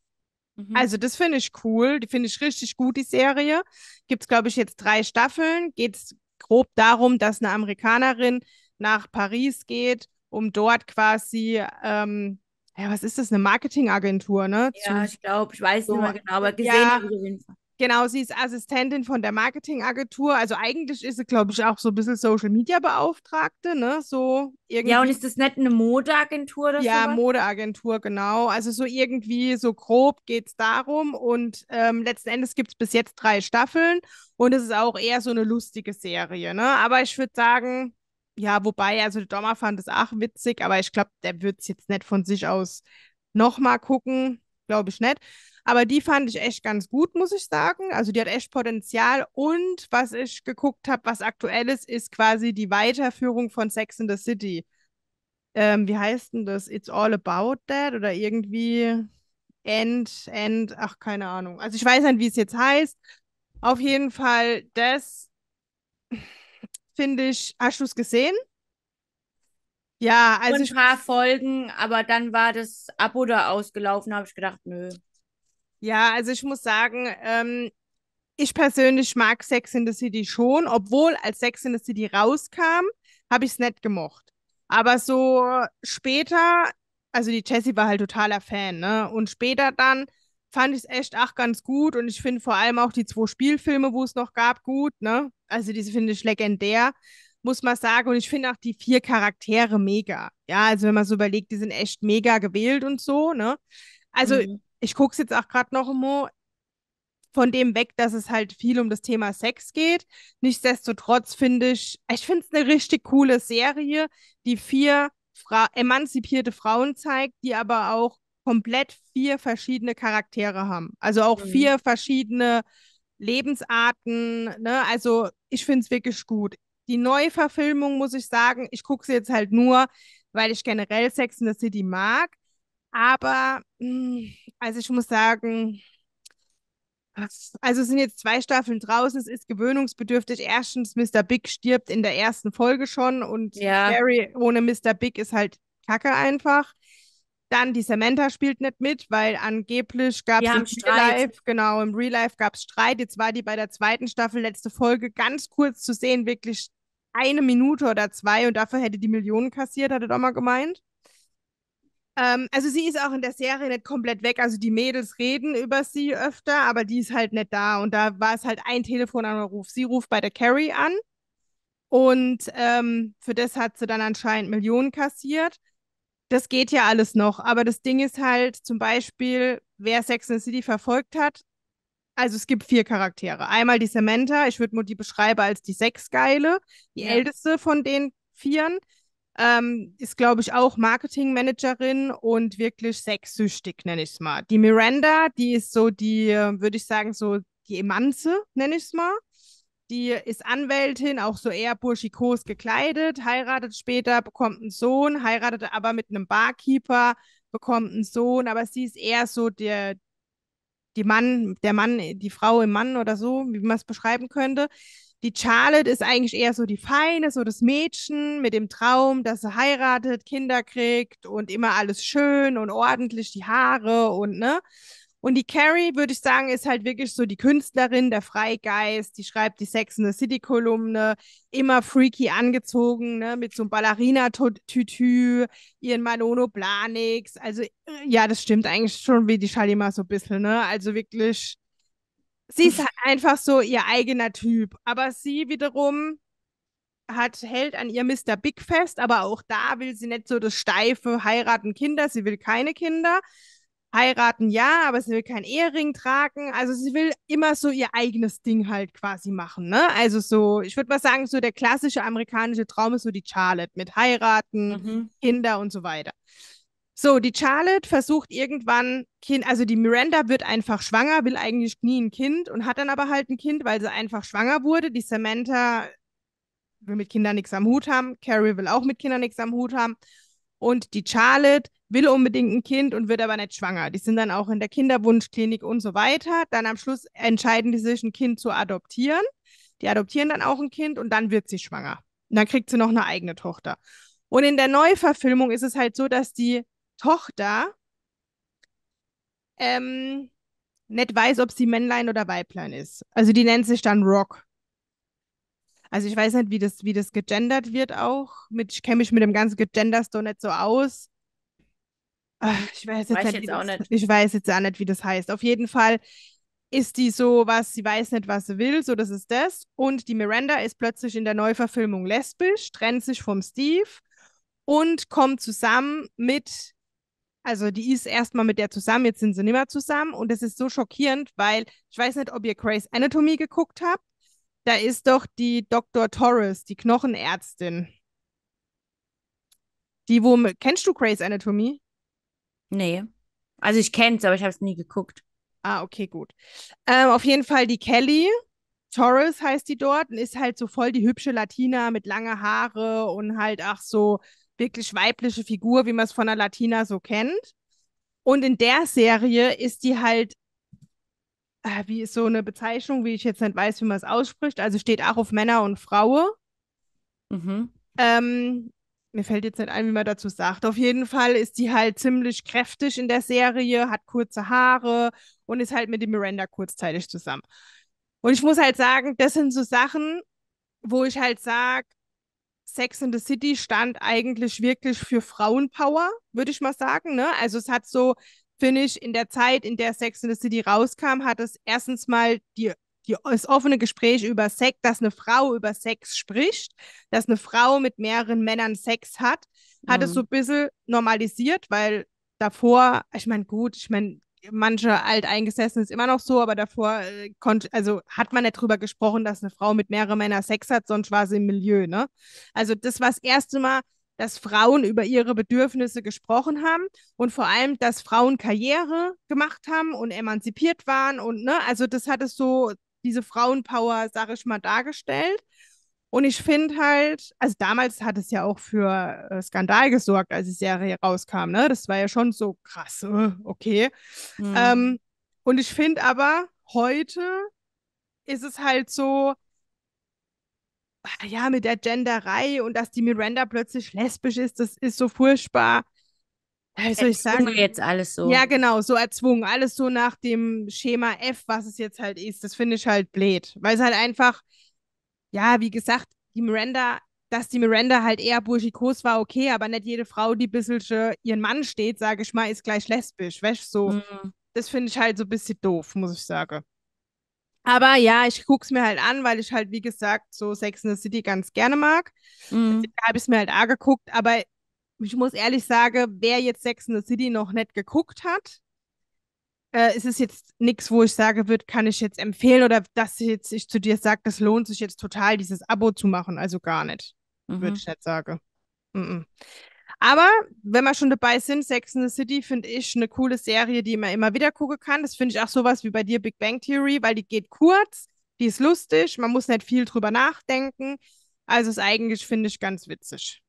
A: Mhm. Also das finde ich cool, die finde ich richtig gut, die Serie. Gibt es, glaube ich, jetzt drei Staffeln. Geht es grob darum, dass eine Amerikanerin nach Paris geht, um dort quasi, ähm, ja, was ist das, eine Marketingagentur, ne? Ja, Zu, ich glaube, ich weiß so, nicht mehr genau, aber gesehen ja, habe ich auf jeden Fall. Genau, sie ist Assistentin von der Marketingagentur. Also eigentlich ist sie, glaube ich, auch so ein bisschen Social Media Beauftragte, ne? So irgendwie. Ja, und ist das nicht eine Modeagentur oder Ja, sowas? Modeagentur, genau. Also so irgendwie, so grob geht es darum. Und ähm, letzten Endes gibt es bis jetzt drei Staffeln und es ist auch eher so eine lustige Serie, ne? Aber ich würde sagen, ja, wobei, also der Dommer fand es auch witzig, aber ich glaube, der wird es jetzt nicht von sich aus nochmal gucken glaube ich nicht. Aber die fand ich echt ganz gut, muss ich sagen. Also die hat echt Potenzial. Und was ich geguckt habe, was aktuell ist, ist quasi die Weiterführung von Sex in the City. Ähm, wie heißt denn das? It's all about that oder irgendwie End, End, ach, keine Ahnung. Also ich weiß nicht, wie es jetzt heißt. Auf jeden Fall, das finde ich, hast du es gesehen?
B: Ja, also. Ein paar Folgen, aber dann war das Abo da ausgelaufen, habe ich gedacht, nö. Ja, also ich muss sagen, ähm,
A: ich persönlich mag Sex in the City schon, obwohl als Sex in the City rauskam, habe ich es nicht gemocht. Aber so später, also die Jessie war halt totaler Fan, ne? Und später dann fand ich es echt auch ganz gut und ich finde vor allem auch die zwei Spielfilme, wo es noch gab, gut, ne? Also diese finde ich legendär muss man sagen. Und ich finde auch die vier Charaktere mega. Ja, also wenn man so überlegt, die sind echt mega gewählt und so, ne? Also mhm. ich gucke es jetzt auch gerade noch mal von dem weg, dass es halt viel um das Thema Sex geht. Nichtsdestotrotz finde ich, ich finde es eine richtig coole Serie, die vier Fra emanzipierte Frauen zeigt, die aber auch komplett vier verschiedene Charaktere haben. Also auch mhm. vier verschiedene Lebensarten. Ne? Also ich finde es wirklich gut. Die Neuverfilmung, muss ich sagen, ich gucke sie jetzt halt nur, weil ich generell Sex in the City mag. Aber, mm, also ich muss sagen, also es sind jetzt zwei Staffeln draußen, es ist gewöhnungsbedürftig. Erstens, Mr. Big stirbt in der ersten Folge schon und ja. Barry ohne Mr. Big ist halt kacke einfach. Dann die Samantha spielt nicht mit, weil angeblich gab es ja, im Real Life, genau, im Real Life gab es Streit. Jetzt war die bei der zweiten Staffel letzte Folge ganz kurz zu sehen, wirklich eine Minute oder zwei und dafür hätte die Millionen kassiert, hat er doch mal gemeint. Ähm, also sie ist auch in der Serie nicht komplett weg. Also die Mädels reden über sie öfter, aber die ist halt nicht da. Und da war es halt ein Telefonanruf. Sie ruft bei der Carrie an und ähm, für das hat sie dann anscheinend Millionen kassiert. Das geht ja alles noch, aber das Ding ist halt zum Beispiel, wer Sex in the City verfolgt hat, also es gibt vier Charaktere. Einmal die Samantha, ich würde nur die beschreiben als die Sechsgeile, die ja. älteste von den Vieren. Ähm, ist, glaube ich, auch Marketingmanagerin und wirklich sexsüchtig, nenne ich es mal. Die Miranda, die ist so die, würde ich sagen, so die Emanze, nenne ich es mal. Die ist Anwältin, auch so eher burschikos gekleidet, heiratet später, bekommt einen Sohn, heiratet aber mit einem Barkeeper, bekommt einen Sohn, aber sie ist eher so der, die Mann, der Mann, die Frau im Mann oder so, wie man es beschreiben könnte. Die Charlotte ist eigentlich eher so die Feine, so das Mädchen mit dem Traum, dass sie heiratet, Kinder kriegt und immer alles schön und ordentlich, die Haare und ne. Und die Carrie, würde ich sagen, ist halt wirklich so die Künstlerin, der Freigeist, die schreibt die Sex in the City-Kolumne, immer freaky angezogen, ne, mit so einem Ballerina-Tütü, ihren Malono planix Also, äh, ja, das stimmt eigentlich schon wie die Schalima so ein bisschen, ne? Also wirklich, sie ist halt einfach so ihr eigener Typ. Aber sie wiederum hat, hält an ihr Mr. Big fest, aber auch da will sie nicht so das steife heiraten Kinder, sie will keine Kinder heiraten ja, aber sie will keinen Ehering tragen. Also sie will immer so ihr eigenes Ding halt quasi machen. Ne? Also so, ich würde mal sagen, so der klassische amerikanische Traum ist so die Charlotte mit heiraten, mhm. Kinder und so weiter. So, die Charlotte versucht irgendwann, kind, also die Miranda wird einfach schwanger, will eigentlich nie ein Kind und hat dann aber halt ein Kind, weil sie einfach schwanger wurde. Die Samantha will mit Kindern nichts am Hut haben, Carrie will auch mit Kindern nichts am Hut haben und die Charlotte will unbedingt ein Kind und wird aber nicht schwanger. Die sind dann auch in der Kinderwunschklinik und so weiter. Dann am Schluss entscheiden die sich, ein Kind zu adoptieren. Die adoptieren dann auch ein Kind und dann wird sie schwanger. Und dann kriegt sie noch eine eigene Tochter. Und in der Neuverfilmung ist es halt so, dass die Tochter ähm, nicht weiß, ob sie Männlein oder Weiblein ist. Also die nennt sich dann Rock. Also ich weiß nicht, wie das, wie das gegendert wird auch. Mit, ich kenne mich mit dem ganzen Gegenders doch nicht so aus. Ach, ich weiß jetzt, weiß nicht, jetzt auch das, nicht. Ich weiß jetzt auch nicht, wie das heißt. Auf jeden Fall ist die so was, sie weiß nicht, was sie will, so das ist das. Und die Miranda ist plötzlich in der Neuverfilmung lesbisch, trennt sich vom Steve und kommt zusammen mit, also die ist erstmal mit der zusammen, jetzt sind sie nicht mehr zusammen. Und das ist so schockierend, weil ich weiß nicht, ob ihr Grace Anatomy geguckt habt. Da ist doch die Dr. Torres, die Knochenärztin. Die, wo. Kennst du Grey's Anatomy? Nee.
B: Also ich kenn's, aber ich habe es nie geguckt. Ah,
A: okay, gut. Ähm, auf jeden Fall die Kelly. Torres heißt die dort und ist halt so voll die hübsche Latina mit langen Haare und halt auch so wirklich weibliche Figur, wie man es von einer Latina so kennt. Und in der Serie ist die halt Ah, wie ist so eine Bezeichnung, wie ich jetzt nicht weiß, wie man es ausspricht. Also steht auch auf Männer und Frauen. Mhm. Ähm, mir fällt jetzt nicht ein, wie man dazu sagt. Auf jeden Fall ist die halt ziemlich kräftig in der Serie, hat kurze Haare und ist halt mit dem Miranda kurzzeitig zusammen. Und ich muss halt sagen, das sind so Sachen, wo ich halt sage, Sex in the City stand eigentlich wirklich für Frauenpower, würde ich mal sagen. Ne? Also es hat so Finish in der Zeit, in der Sex in the City rauskam, hat es erstens mal die, die, das offene Gespräch über Sex, dass eine Frau über Sex spricht, dass eine Frau mit mehreren Männern Sex hat, hat mhm. es so ein bisschen normalisiert, weil davor, ich meine, gut, ich meine, manche Alteingesessene ist immer noch so, aber davor äh, konnte, also hat man nicht drüber gesprochen, dass eine Frau mit mehreren Männern Sex hat, sonst war sie im Milieu, ne? Also das war das erste Mal, dass Frauen über ihre Bedürfnisse gesprochen haben und vor allem, dass Frauen Karriere gemacht haben und emanzipiert waren und ne, also das hat es so diese Frauenpower, sag ich mal, dargestellt. Und ich finde halt, also damals hat es ja auch für äh, Skandal gesorgt, als die Serie rauskam, ne? Das war ja schon so krass, äh, okay. Mhm. Ähm, und ich finde aber, heute ist es halt so, Ah ja, mit der Genderei und dass die Miranda plötzlich lesbisch ist, das ist so furchtbar. Wie soll ich sagen? jetzt alles so. Ja, genau, so erzwungen. Alles so nach dem Schema F, was es jetzt halt ist. Das finde ich halt blöd. Weil es halt einfach, ja, wie gesagt, die Miranda, dass die Miranda halt eher burschikos war, okay, aber nicht jede Frau, die ein bisschen ihren Mann steht, sage ich mal, ist gleich lesbisch. Weißt so. Mhm. Das finde ich halt so ein bisschen doof, muss ich sagen. Aber ja, ich gucke es mir halt an, weil ich halt, wie gesagt, so Sex in the City ganz gerne mag. Mhm. Deswegen habe ich es mir halt angeguckt. Aber ich muss ehrlich sagen, wer jetzt Sex in the City noch nicht geguckt hat, äh, ist es jetzt nichts, wo ich sage, wird, kann ich jetzt empfehlen oder dass ich jetzt ich zu dir sage, das lohnt sich jetzt total, dieses Abo zu machen. Also gar nicht, mhm. würde ich nicht sagen. Mm aber wenn wir schon dabei sind, Sex in the City finde ich eine coole Serie, die man immer wieder gucken kann. Das finde ich auch sowas wie bei dir Big Bang Theory, weil die geht kurz, die ist lustig, man muss nicht viel drüber nachdenken. Also ist eigentlich, finde ich, ganz witzig.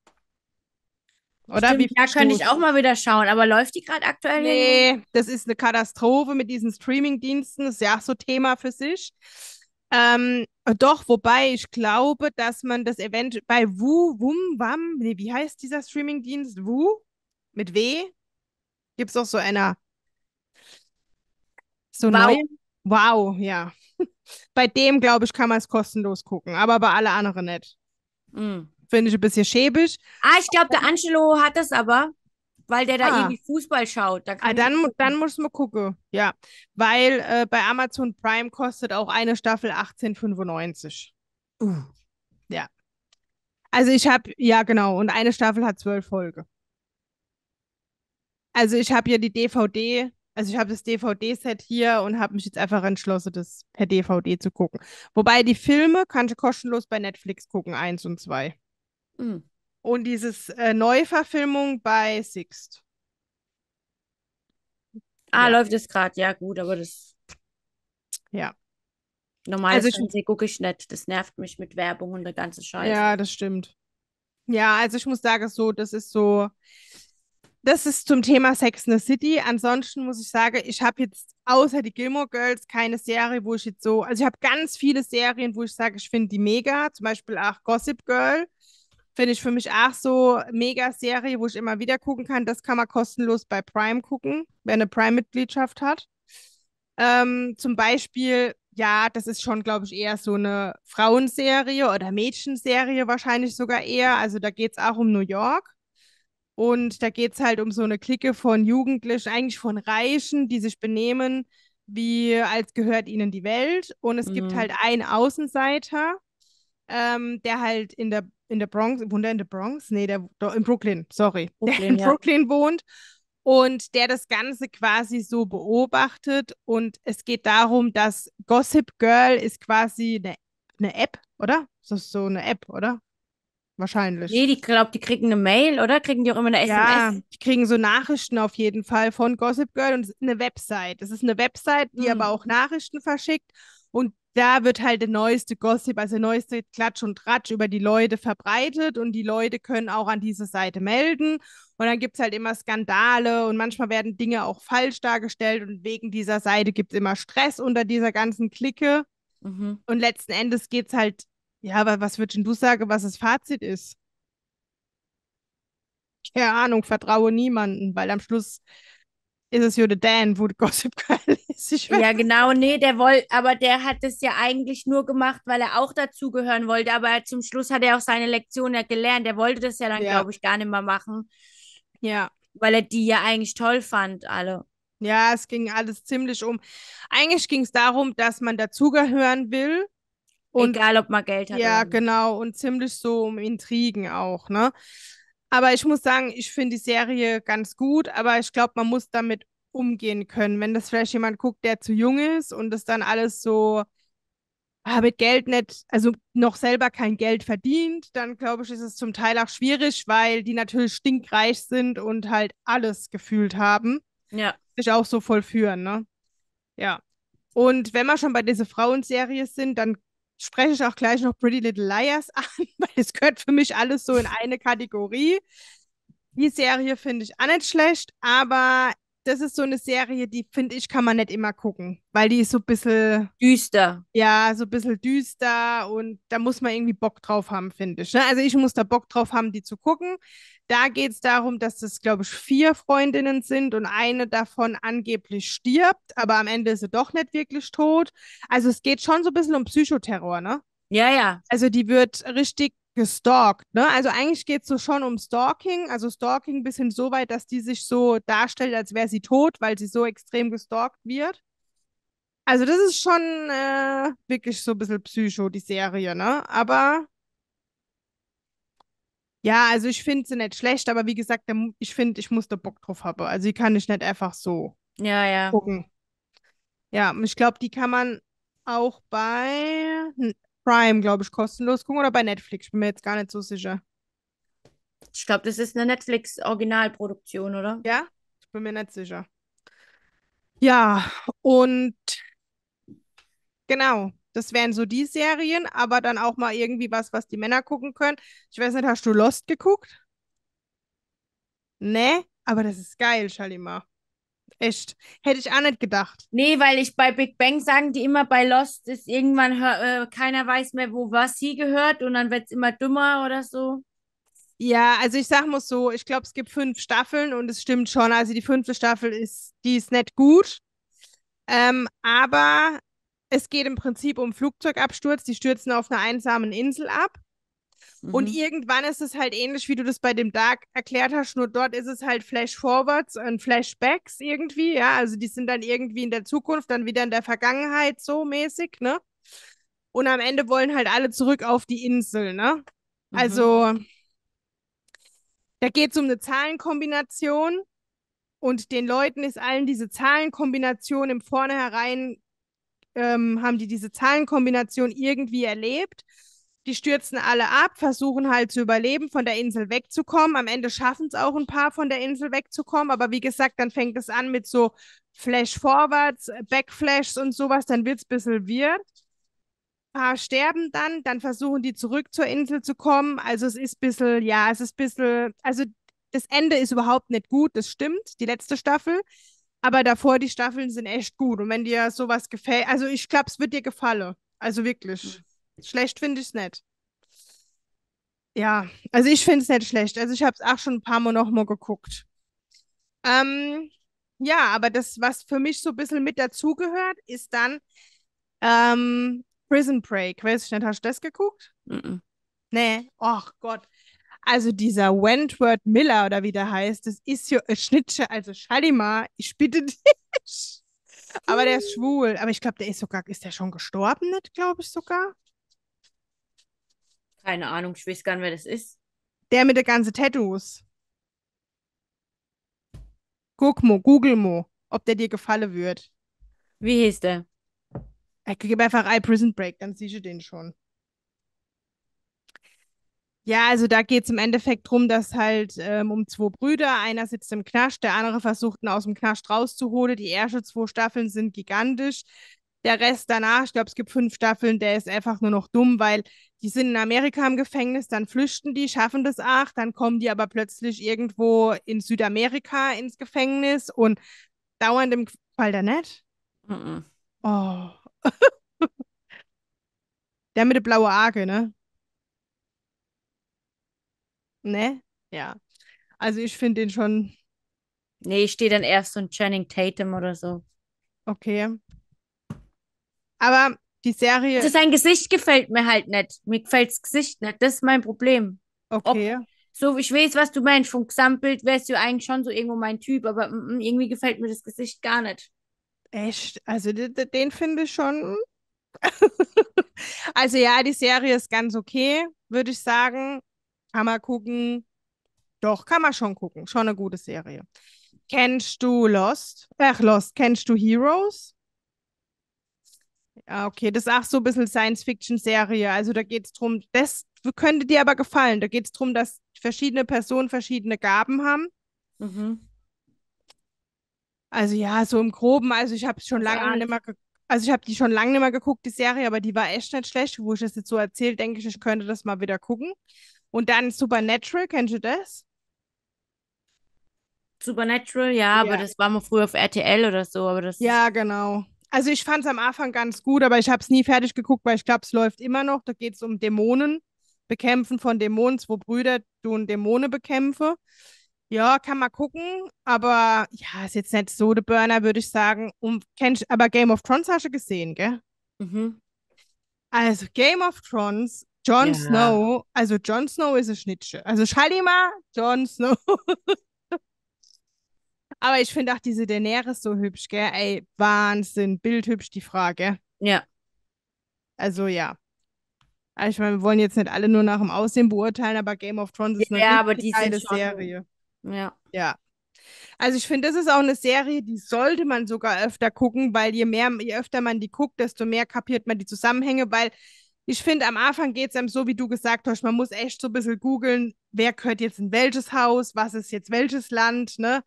A: Oder Stimmt, wie da könnte ich auch
B: mal wieder schauen, aber läuft die gerade aktuell? Nee,
A: das ist eine Katastrophe mit diesen Streaming-Diensten, ist ja auch so Thema für sich. Ähm, doch, wobei ich glaube, dass man das eventuell bei Wu, Wum, Wam, nee, wie heißt dieser Streamingdienst? Wu? Mit W? Gibt es auch so einer. So wow. Neue? Wow, ja. bei dem, glaube ich, kann man es kostenlos gucken, aber bei alle anderen nicht. Mm. Finde ich ein bisschen schäbig. Ah, ich glaube, der Angelo hat das aber weil der da ah. irgendwie
B: Fußball schaut. Da ah, dann,
A: dann muss man gucken, ja. Weil äh, bei Amazon Prime kostet auch eine Staffel 18,95. Uh. Ja. Also ich habe, ja genau, und eine Staffel hat zwölf Folgen. Also ich habe ja die DVD, also ich habe das DVD-Set hier und habe mich jetzt einfach entschlossen, das per DVD zu gucken. Wobei die Filme kannst du kostenlos bei Netflix gucken, eins und zwei. Mhm. Und dieses äh, Neuverfilmung bei Sixt.
B: Ah, ja. läuft es gerade, ja, gut, aber das. Ja. Normales also Fernsehen gucke ich nicht. Das nervt mich mit Werbung und der ganze Scheiß. Ja,
A: das stimmt. Ja, also ich muss sagen, so, das ist so. Das ist zum Thema Sex in the City. Ansonsten muss ich sagen, ich habe jetzt außer die Gilmore Girls keine Serie, wo ich jetzt so. Also ich habe ganz viele Serien, wo ich sage, ich finde die mega. Zum Beispiel auch Gossip Girl. Finde ich für mich auch so Mega-Serie, wo ich immer wieder gucken kann. Das kann man kostenlos bei Prime gucken, wer eine Prime-Mitgliedschaft hat. Ähm, zum Beispiel, ja, das ist schon, glaube ich, eher so eine Frauenserie oder Mädchenserie wahrscheinlich sogar eher. Also da geht es auch um New York. Und da geht es halt um so eine Clique von Jugendlichen, eigentlich von Reichen, die sich benehmen, wie als gehört ihnen die Welt. Und es mhm. gibt halt einen Außenseiter, ähm, der halt in der in der Bronx, wohnt er in der Bronx? Nee, der in Brooklyn, sorry. Brooklyn, der in ja. Brooklyn wohnt und der das Ganze quasi so beobachtet. Und es geht darum, dass Gossip Girl ist quasi eine, eine App, oder? Das ist so eine App, oder? Wahrscheinlich. Nee, ich glaube, die kriegen eine Mail, oder? Kriegen die auch immer eine SMS? Ja, die kriegen so Nachrichten auf jeden Fall von Gossip Girl und eine Website. Es ist eine Website, die mhm. aber auch Nachrichten verschickt. Und da wird halt der neueste Gossip, also der neueste Klatsch und Tratsch über die Leute verbreitet und die Leute können auch an diese Seite melden. Und dann gibt es halt immer Skandale und manchmal werden Dinge auch falsch dargestellt und wegen dieser Seite gibt es immer Stress unter dieser ganzen Clique. Mhm. Und letzten Endes geht es halt, ja, aber was würdest du sagen, was das Fazit ist? Keine Ahnung, vertraue niemanden, weil am Schluss ist es Jude Dan, wo die Gossip Girl ist. ja,
B: genau, nee, der wollte, aber der hat es ja eigentlich nur gemacht, weil er auch dazugehören wollte, aber zum Schluss hat er auch seine Lektion ja gelernt. Er wollte das ja dann, ja. glaube ich, gar nicht mehr machen. Ja. Weil er die ja eigentlich toll fand, alle.
A: Ja, es ging alles ziemlich um. Eigentlich ging es darum, dass man dazugehören will. Und, Egal, ob man Geld hat. Ja, genau. Und ziemlich so um Intrigen auch, ne? Aber ich muss sagen, ich finde die Serie ganz gut, aber ich glaube, man muss damit umgehen können. Wenn das vielleicht jemand guckt, der zu jung ist und das dann alles so ah, mit Geld nicht, also noch selber kein Geld verdient, dann glaube ich, ist es zum Teil auch schwierig, weil die natürlich stinkreich sind und halt alles gefühlt haben. Ja. Sich auch so vollführen, ne? Ja. Und wenn wir schon bei dieser Frauenserie sind, dann spreche ich auch gleich noch Pretty Little Liars an, weil es gehört für mich alles so in eine Kategorie. Die Serie finde ich auch nicht schlecht, aber das ist so eine Serie, die finde ich, kann man nicht immer gucken, weil die ist so ein
B: bisschen. Düster.
A: Ja, so ein bisschen düster und da muss man irgendwie Bock drauf haben, finde ich. Ne? Also ich muss da Bock drauf haben, die zu gucken. Da geht es darum, dass das, glaube ich, vier Freundinnen sind und eine davon angeblich stirbt, aber am Ende ist sie doch nicht wirklich tot. Also es geht schon so ein bisschen um Psychoterror, ne? Ja, ja. Also die wird richtig gestalkt. Ne? Also eigentlich geht es so schon um Stalking, also Stalking bis hin so weit, dass die sich so darstellt, als wäre sie tot, weil sie so extrem gestalkt wird. Also das ist schon äh, wirklich so ein bisschen Psycho, die Serie, ne? Aber ja, also ich finde sie nicht schlecht, aber wie gesagt, ich finde, ich muss da Bock drauf haben. Also die kann ich nicht einfach so ja, ja. gucken. Ja, ich glaube, die kann man auch bei Prime, glaube ich, kostenlos gucken oder bei Netflix. Ich bin mir jetzt gar nicht so sicher.
B: Ich glaube, das ist eine Netflix-Originalproduktion, oder? Ja, ich bin mir nicht sicher.
A: Ja, und genau, das wären so die Serien, aber dann auch mal irgendwie was, was die Männer gucken können. Ich weiß nicht, hast du Lost geguckt? Ne? Aber das ist geil, Schalima. Echt.
B: Hätte ich auch nicht gedacht. Nee, weil ich bei Big Bang sagen die immer, bei Lost ist irgendwann, äh, keiner weiß mehr, wo was sie gehört und dann wird es immer dümmer oder so. Ja,
A: also ich sag mal so, ich glaube, es gibt fünf Staffeln und es stimmt schon. Also die fünfte Staffel ist, die ist nicht gut. Ähm, aber es geht im Prinzip um Flugzeugabsturz. Die stürzen auf einer einsamen Insel ab. Mhm. Und irgendwann ist es halt ähnlich, wie du das bei dem Dark erklärt hast, nur dort ist es halt Flash-Forwards und Flashbacks irgendwie, ja, also die sind dann irgendwie in der Zukunft, dann wieder in der Vergangenheit so mäßig, ne? Und am Ende wollen halt alle zurück auf die Insel, ne? Also mhm. Also da geht es um eine Zahlenkombination und den Leuten ist allen diese Zahlenkombination im Vornherein, ähm, haben die diese Zahlenkombination irgendwie erlebt die stürzen alle ab, versuchen halt zu überleben, von der Insel wegzukommen. Am Ende schaffen es auch ein paar, von der Insel wegzukommen. Aber wie gesagt, dann fängt es an mit so Flash-Forwards, Backflashs und sowas. Dann wird es ein bisschen weird. Ein paar sterben dann, dann versuchen die zurück zur Insel zu kommen. Also es ist ein bisschen, ja, es ist ein bisschen, also das Ende ist überhaupt nicht gut, das stimmt, die letzte Staffel. Aber davor, die Staffeln sind echt gut. Und wenn dir sowas gefällt, also ich glaube, es wird dir gefallen. Also wirklich. Mhm. Schlecht finde ich es nicht. Ja, also ich finde es nicht schlecht. Also ich habe es auch schon ein paar Mal nochmal geguckt. Ähm, ja, aber das, was für mich so ein bisschen mit dazugehört, ist dann ähm, Prison Break. Weiß ich nicht, hast du das geguckt? Mm -mm. Nee, ach Gott. Also dieser Wentworth Miller oder wie der heißt, das ist ja ein Schnittsche, also Schalimar, ich bitte dich. aber der ist hm. schwul. Aber ich glaube, der ist sogar, ist der schon gestorben, nicht, glaube ich sogar.
B: Keine Ahnung, ich weiß gar nicht, wer das ist.
A: Der mit der ganzen Tattoos. Guck mo, google mo, ob der dir gefallen wird. Wie hieß der? Ich gebe einfach ein Prison Break, dann siehst du den schon. Ja, also da geht es im Endeffekt darum, dass halt ähm, um zwei Brüder, einer sitzt im Knast, der andere versucht ihn aus dem Knast rauszuholen. Die ersten zwei Staffeln sind gigantisch. Der Rest danach, ich glaube, es gibt fünf Staffeln, der ist einfach nur noch dumm, weil die sind in Amerika im Gefängnis, dann flüchten die, schaffen das auch, dann kommen die aber plötzlich irgendwo in Südamerika ins Gefängnis und dauernd im Fall der nicht. Mm -mm. Oh. der mit der blauen Arge, ne? Ne?
B: Ja. Also ich finde den schon. Nee, ich stehe dann erst so ein Channing Tatum oder so. Okay. Aber die Serie. Also sein Gesicht gefällt mir halt nicht. Mir gefällt das Gesicht nicht. Das ist mein Problem. Okay. Ob, so, ich weiß, was du meinst. Vom Gesamtbild wärst du eigentlich schon so irgendwo mein Typ, aber irgendwie gefällt mir das Gesicht gar nicht. Echt? Also den finde ich schon.
A: also ja, die Serie ist ganz okay, würde ich sagen. Kann man gucken. Doch, kann man schon gucken. Schon eine gute Serie. Kennst du Lost? Ach, Lost. Kennst du Heroes? Ah, okay, das ist auch so ein bisschen Science-Fiction-Serie. Also da geht es darum, das könnte dir aber gefallen. Da geht es darum, dass verschiedene Personen verschiedene Gaben haben. Mhm. Also ja, so im Groben. Also ich habe schon lange ja. nicht mehr also ich habe die schon lange nicht mehr geguckt, die Serie, aber die war echt nicht schlecht. Wo ich das jetzt so erzähle, denke ich, ich könnte das mal wieder gucken. Und dann Supernatural, kennst du
B: das? Supernatural, ja, ja, aber das war mal früher auf RTL oder so, aber das.
A: Ja, genau. Also ich fand es am Anfang ganz gut, aber ich habe es nie fertig geguckt, weil ich glaube, es läuft immer noch. Da geht es um Dämonen, Bekämpfen von Dämonen, wo Brüder tun Dämonen bekämpfe. Ja, kann man gucken, aber ja, ist jetzt nicht so der Burner, würde ich sagen. Um, kennst, aber Game of Thrones hast du gesehen, gell? Mhm. Also Game of Thrones, Jon ja. Snow, also Jon Snow ist ein Schnittsche. Also schalte mal Jon Snow. Aber ich finde auch diese Daenerys so hübsch, gell? Ey, Wahnsinn, bildhübsch die Frage. Ja. Also ja. Also ich meine, wir wollen jetzt nicht alle nur nach dem Aussehen beurteilen, aber Game of Thrones ist eine ja, aber die geile schon... Serie. Ja. Ja. Also ich finde, das ist auch eine Serie, die sollte man sogar öfter gucken, weil je mehr, je öfter man die guckt, desto mehr kapiert man die Zusammenhänge, weil ich finde, am Anfang geht es einem so, wie du gesagt hast, man muss echt so ein bisschen googeln, wer gehört jetzt in welches Haus, was ist jetzt welches Land, ne?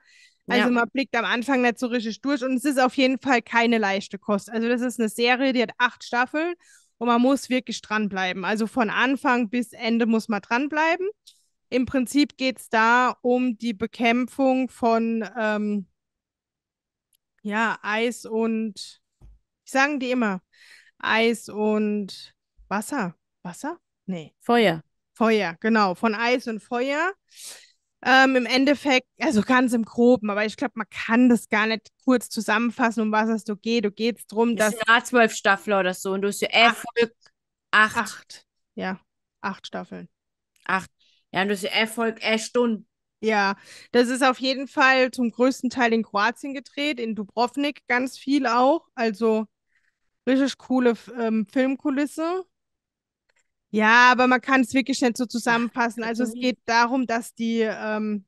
A: Also ja. man blickt am Anfang nicht so richtig durch und es ist auf jeden Fall keine leichte Kost. Also das ist eine Serie, die hat acht Staffeln und man muss wirklich dranbleiben. Also von Anfang bis Ende muss man dranbleiben. Im Prinzip geht es da um die Bekämpfung von ähm, ja, Eis und ich sagen die immer, Eis und Wasser. Wasser? Nee. Feuer. Feuer, genau. Von Eis und Feuer. Ähm, Im Endeffekt, also ganz im Groben, aber ich glaube, man kann das gar nicht kurz zusammenfassen, um was es so geht. Du geht es darum, dass. Das sind zwölf Staffeln oder so und du hast ja Erfolg acht. acht. Ja, acht Staffeln. Acht. Ja, und du hast ja Erfolg elf Stunden. Ja, das ist auf jeden Fall zum größten Teil in Kroatien gedreht, in Dubrovnik ganz viel auch. Also richtig coole ähm, Filmkulisse. Ja, aber man kann es wirklich nicht so zusammenfassen. Also es geht darum, dass die, ähm,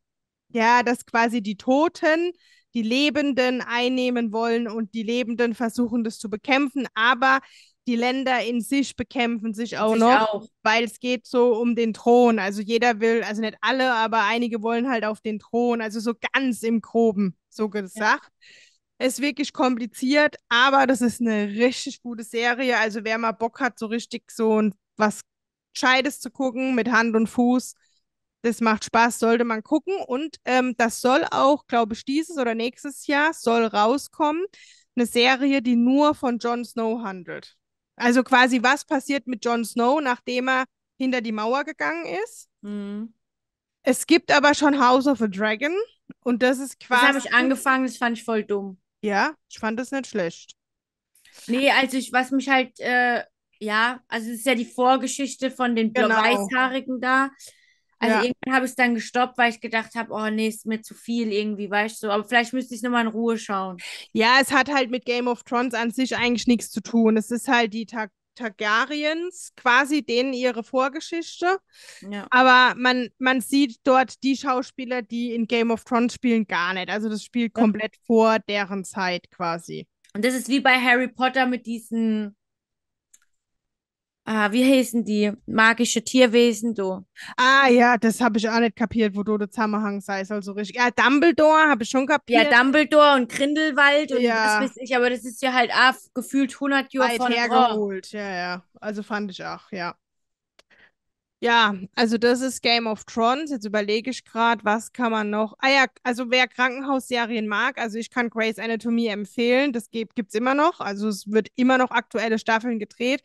A: ja, dass quasi die Toten die Lebenden einnehmen wollen und die Lebenden versuchen, das zu bekämpfen, aber die Länder in sich bekämpfen sich auch sich noch, auch. weil es geht so um den Thron. Also jeder will, also nicht alle, aber einige wollen halt auf den Thron, also so ganz im groben, so gesagt. Ja. Ist wirklich kompliziert, aber das ist eine richtig gute Serie. Also wer mal Bock hat, so richtig so ein was Gescheites zu gucken mit Hand und Fuß. Das macht Spaß, sollte man gucken. Und ähm, das soll auch, glaube ich, dieses oder nächstes Jahr soll rauskommen. Eine Serie, die nur von Jon Snow handelt. Also quasi, was passiert mit Jon Snow, nachdem er hinter die Mauer gegangen ist. Mhm. Es gibt aber schon House of a Dragon. Und das ist quasi. Das habe ich angefangen, das fand ich voll dumm. Ja,
B: ich fand das nicht schlecht. Nee, also ich, was mich halt äh, ja, also es ist ja die Vorgeschichte von den genau. Weißhaarigen da. Also ja. irgendwann habe ich es dann gestoppt, weil ich gedacht habe, oh nee, ist mir zu viel irgendwie, weißt du. Aber vielleicht müsste ich nochmal in Ruhe schauen.
A: Ja, es hat halt mit Game of Thrones an sich eigentlich nichts zu tun. Es ist halt die Tag Targaryens, quasi denen ihre Vorgeschichte. Ja. Aber man, man sieht dort die Schauspieler, die in Game of Thrones spielen, gar nicht. Also das spielt komplett vor deren Zeit
B: quasi. Und das ist wie bei Harry Potter mit diesen Ah, wie hießen die? Magische Tierwesen, du. Ah ja, das habe ich auch nicht kapiert,
A: wo du der Zusammenhang sei. Also richtig. Ja, Dumbledore habe ich schon kapiert. Ja, Dumbledore und Grindelwald und ja. das weiß
B: ich, aber das ist ja halt auch gefühlt 100 Jahre von hergeholt. Ja, ja. Also
A: fand ich auch, ja. Ja, also das ist Game of Thrones. Jetzt überlege ich gerade, was kann man noch. Ah ja, also wer Krankenhausserien mag, also ich kann Grey's Anatomy empfehlen. Das gibt es immer noch. Also es wird immer noch aktuelle Staffeln gedreht.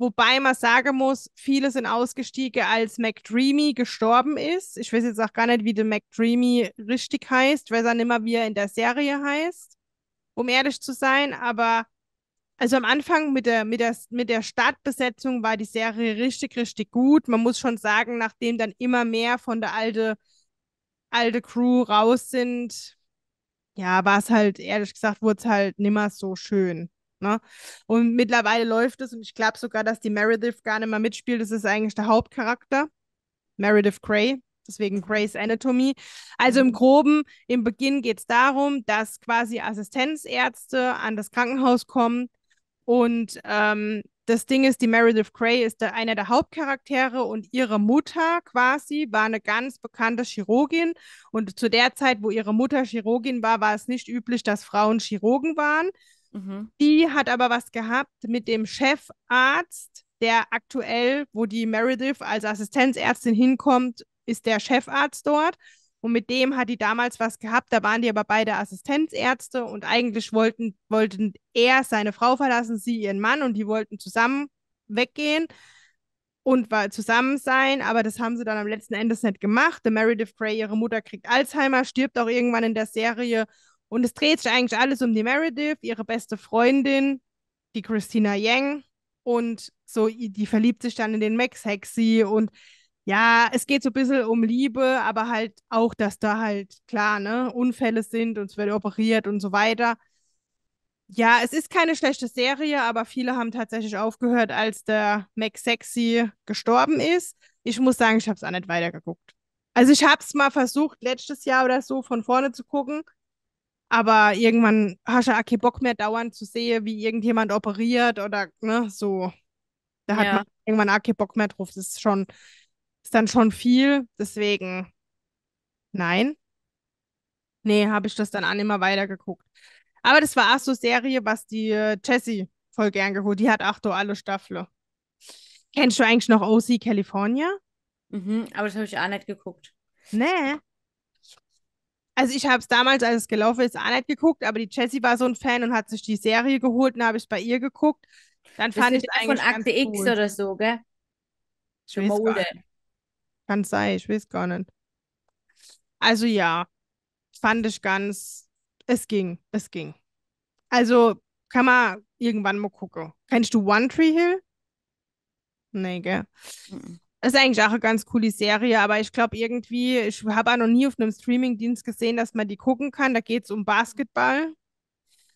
A: Wobei man sagen muss, viele sind ausgestiegen, als McDreamy gestorben ist. Ich weiß jetzt auch gar nicht, wie der McDreamy richtig heißt, weil er nicht mehr wie er in der Serie heißt, um ehrlich zu sein. Aber also am Anfang mit der, mit der, mit der Stadtbesetzung war die Serie richtig, richtig gut. Man muss schon sagen, nachdem dann immer mehr von der alten alte Crew raus sind, ja, war es halt, ehrlich gesagt, wurde es halt nimmer so schön. Ne? Und mittlerweile läuft es und ich glaube sogar, dass die Meredith gar nicht mehr mitspielt. Das ist eigentlich der Hauptcharakter, Meredith Grey. Deswegen Grey's Anatomy. Also im mhm. Groben, im Beginn geht es darum, dass quasi Assistenzärzte an das Krankenhaus kommen und ähm, das Ding ist, die Meredith Grey ist der, einer der Hauptcharaktere und ihre Mutter quasi war eine ganz bekannte Chirurgin. Und zu der Zeit, wo ihre Mutter Chirurgin war, war es nicht üblich, dass Frauen Chirurgen waren. Mhm. Die hat aber was gehabt mit dem Chefarzt, der aktuell, wo die Meredith als Assistenzärztin hinkommt, ist der Chefarzt dort. Und mit dem hat die damals was gehabt. Da waren die aber beide Assistenzärzte und eigentlich wollten, wollten er seine Frau verlassen, sie ihren Mann und die wollten zusammen weggehen und war, zusammen sein. Aber das haben sie dann am letzten Endes nicht gemacht. The Meredith Grey, ihre Mutter, kriegt Alzheimer, stirbt auch irgendwann in der Serie und es dreht sich eigentlich alles um die Meredith, ihre beste Freundin, die Christina Yang. Und so, die verliebt sich dann in den Max Hexi. Und ja, es geht so ein bisschen um Liebe, aber halt auch, dass da halt, klar, ne, Unfälle sind und es wird operiert und so weiter. Ja, es ist keine schlechte Serie, aber viele haben tatsächlich aufgehört, als der Max Sexy gestorben ist. Ich muss sagen, ich habe es auch nicht weitergeguckt. Also ich habe es mal versucht, letztes Jahr oder so von vorne zu gucken. Aber irgendwann hast du auch keinen Bock mehr dauernd zu sehen, wie irgendjemand operiert oder ne, so. Da hat ja. man irgendwann auch keinen Bock mehr drauf. Das ist schon, ist dann schon viel. Deswegen, nein. Nee, habe ich das dann auch immer weitergeguckt. Aber das war auch so Serie, was die äh, Jessie voll gern geholt. Die hat auch da alle Staffeln. Kennst du eigentlich noch OC California?
B: Mhm, aber das habe ich auch nicht geguckt.
A: Nee. Also ich habe es damals, als es gelaufen ist, auch nicht geguckt, aber die Jessie war so ein Fan und hat sich die Serie geholt und habe ich bei ihr geguckt. Dann das fand ich eigentlich von Akte X cool. oder so, gell? Schon mal Kann sein, ich weiß gar nicht. Also ja, fand ich ganz, es ging, es ging. Also kann man irgendwann mal gucken. Kennst du One Tree Hill? Nee, gell? Mhm. Das ist eigentlich auch eine ganz coole Serie, aber ich glaube irgendwie, ich habe auch noch nie auf einem Streamingdienst gesehen, dass man die gucken kann. Da geht es um Basketball.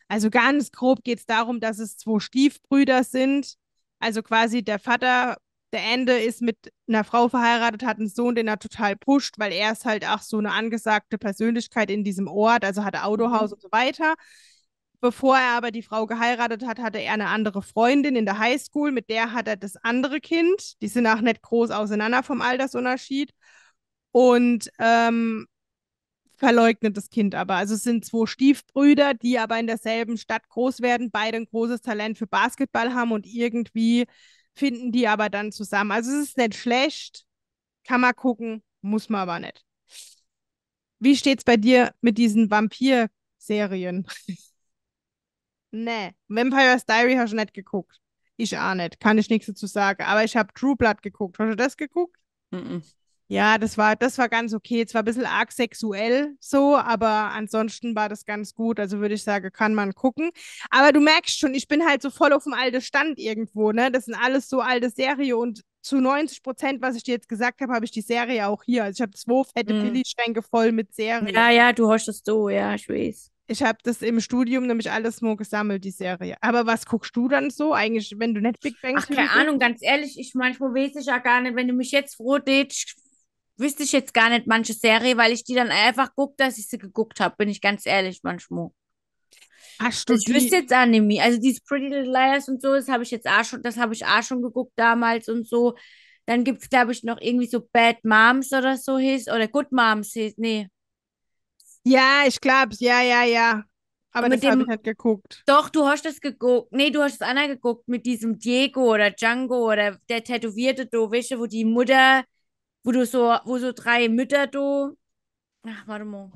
A: Also ganz grob geht es darum, dass es zwei Stiefbrüder sind. Also quasi der Vater, der Ende ist mit einer Frau verheiratet, hat einen Sohn, den er total pusht, weil er ist halt auch so eine angesagte Persönlichkeit in diesem Ort, also hat Autohaus mhm. und so weiter. Bevor er aber die Frau geheiratet hat, hatte er eine andere Freundin in der Highschool, mit der hat er das andere Kind. Die sind auch nicht groß auseinander vom Altersunterschied. Und ähm, verleugnet das Kind aber. Also es sind zwei Stiefbrüder, die aber in derselben Stadt groß werden, beide ein großes Talent für Basketball haben und irgendwie finden die aber dann zusammen. Also es ist nicht schlecht, kann man gucken, muss man aber nicht. Wie steht es bei dir mit diesen Vampir-Serien? Nee. Vampire's Diary hast du nicht geguckt. Ich auch nicht. Kann ich nichts dazu sagen. Aber ich habe True Blood geguckt. Hast du das geguckt? Mm -mm. Ja, das war, das war ganz okay. Es war ein bisschen arg sexuell so, aber ansonsten war das ganz gut. Also würde ich sagen, kann man gucken. Aber du merkst schon, ich bin halt so voll auf dem alten Stand irgendwo, ne? Das sind alles so alte Serie und zu 90 Prozent, was ich dir jetzt gesagt habe, habe ich die Serie auch hier. Also ich habe zwei fette mm. Billigschränke voll mit
B: Serien. Ja, ja, du hast es so, ja, ich weiß.
A: Ich habe das im Studium nämlich alles nur gesammelt, die Serie. Aber was guckst du dann so eigentlich, wenn du nicht Big Bang Ach, keine Ahnung,
B: ganz ehrlich, ich manchmal weiß ich ja gar nicht, wenn du mich jetzt frohtätst, wüsste ich jetzt gar nicht manche Serie, weil ich die dann einfach gucke, dass ich sie geguckt habe, bin ich ganz ehrlich manchmal. Hast du ich die... wüsste jetzt Anime, also diese Pretty Little Liars und so, das habe ich jetzt auch schon, das habe ich auch schon geguckt damals und so. Dann gibt es, glaube ich, noch irgendwie so Bad Moms oder so hieß, oder Good Moms hieß, nee, ja, ich glaube, ja, ja, ja.
A: Aber mit das habe ich halt
B: geguckt. Doch, du hast es geguckt. Nee, du hast es Anna geguckt mit diesem Diego oder Django oder der tätowierte Do, weißt du, wo die Mutter, wo du so, wo so drei Mütter Do. Ach, warte mal.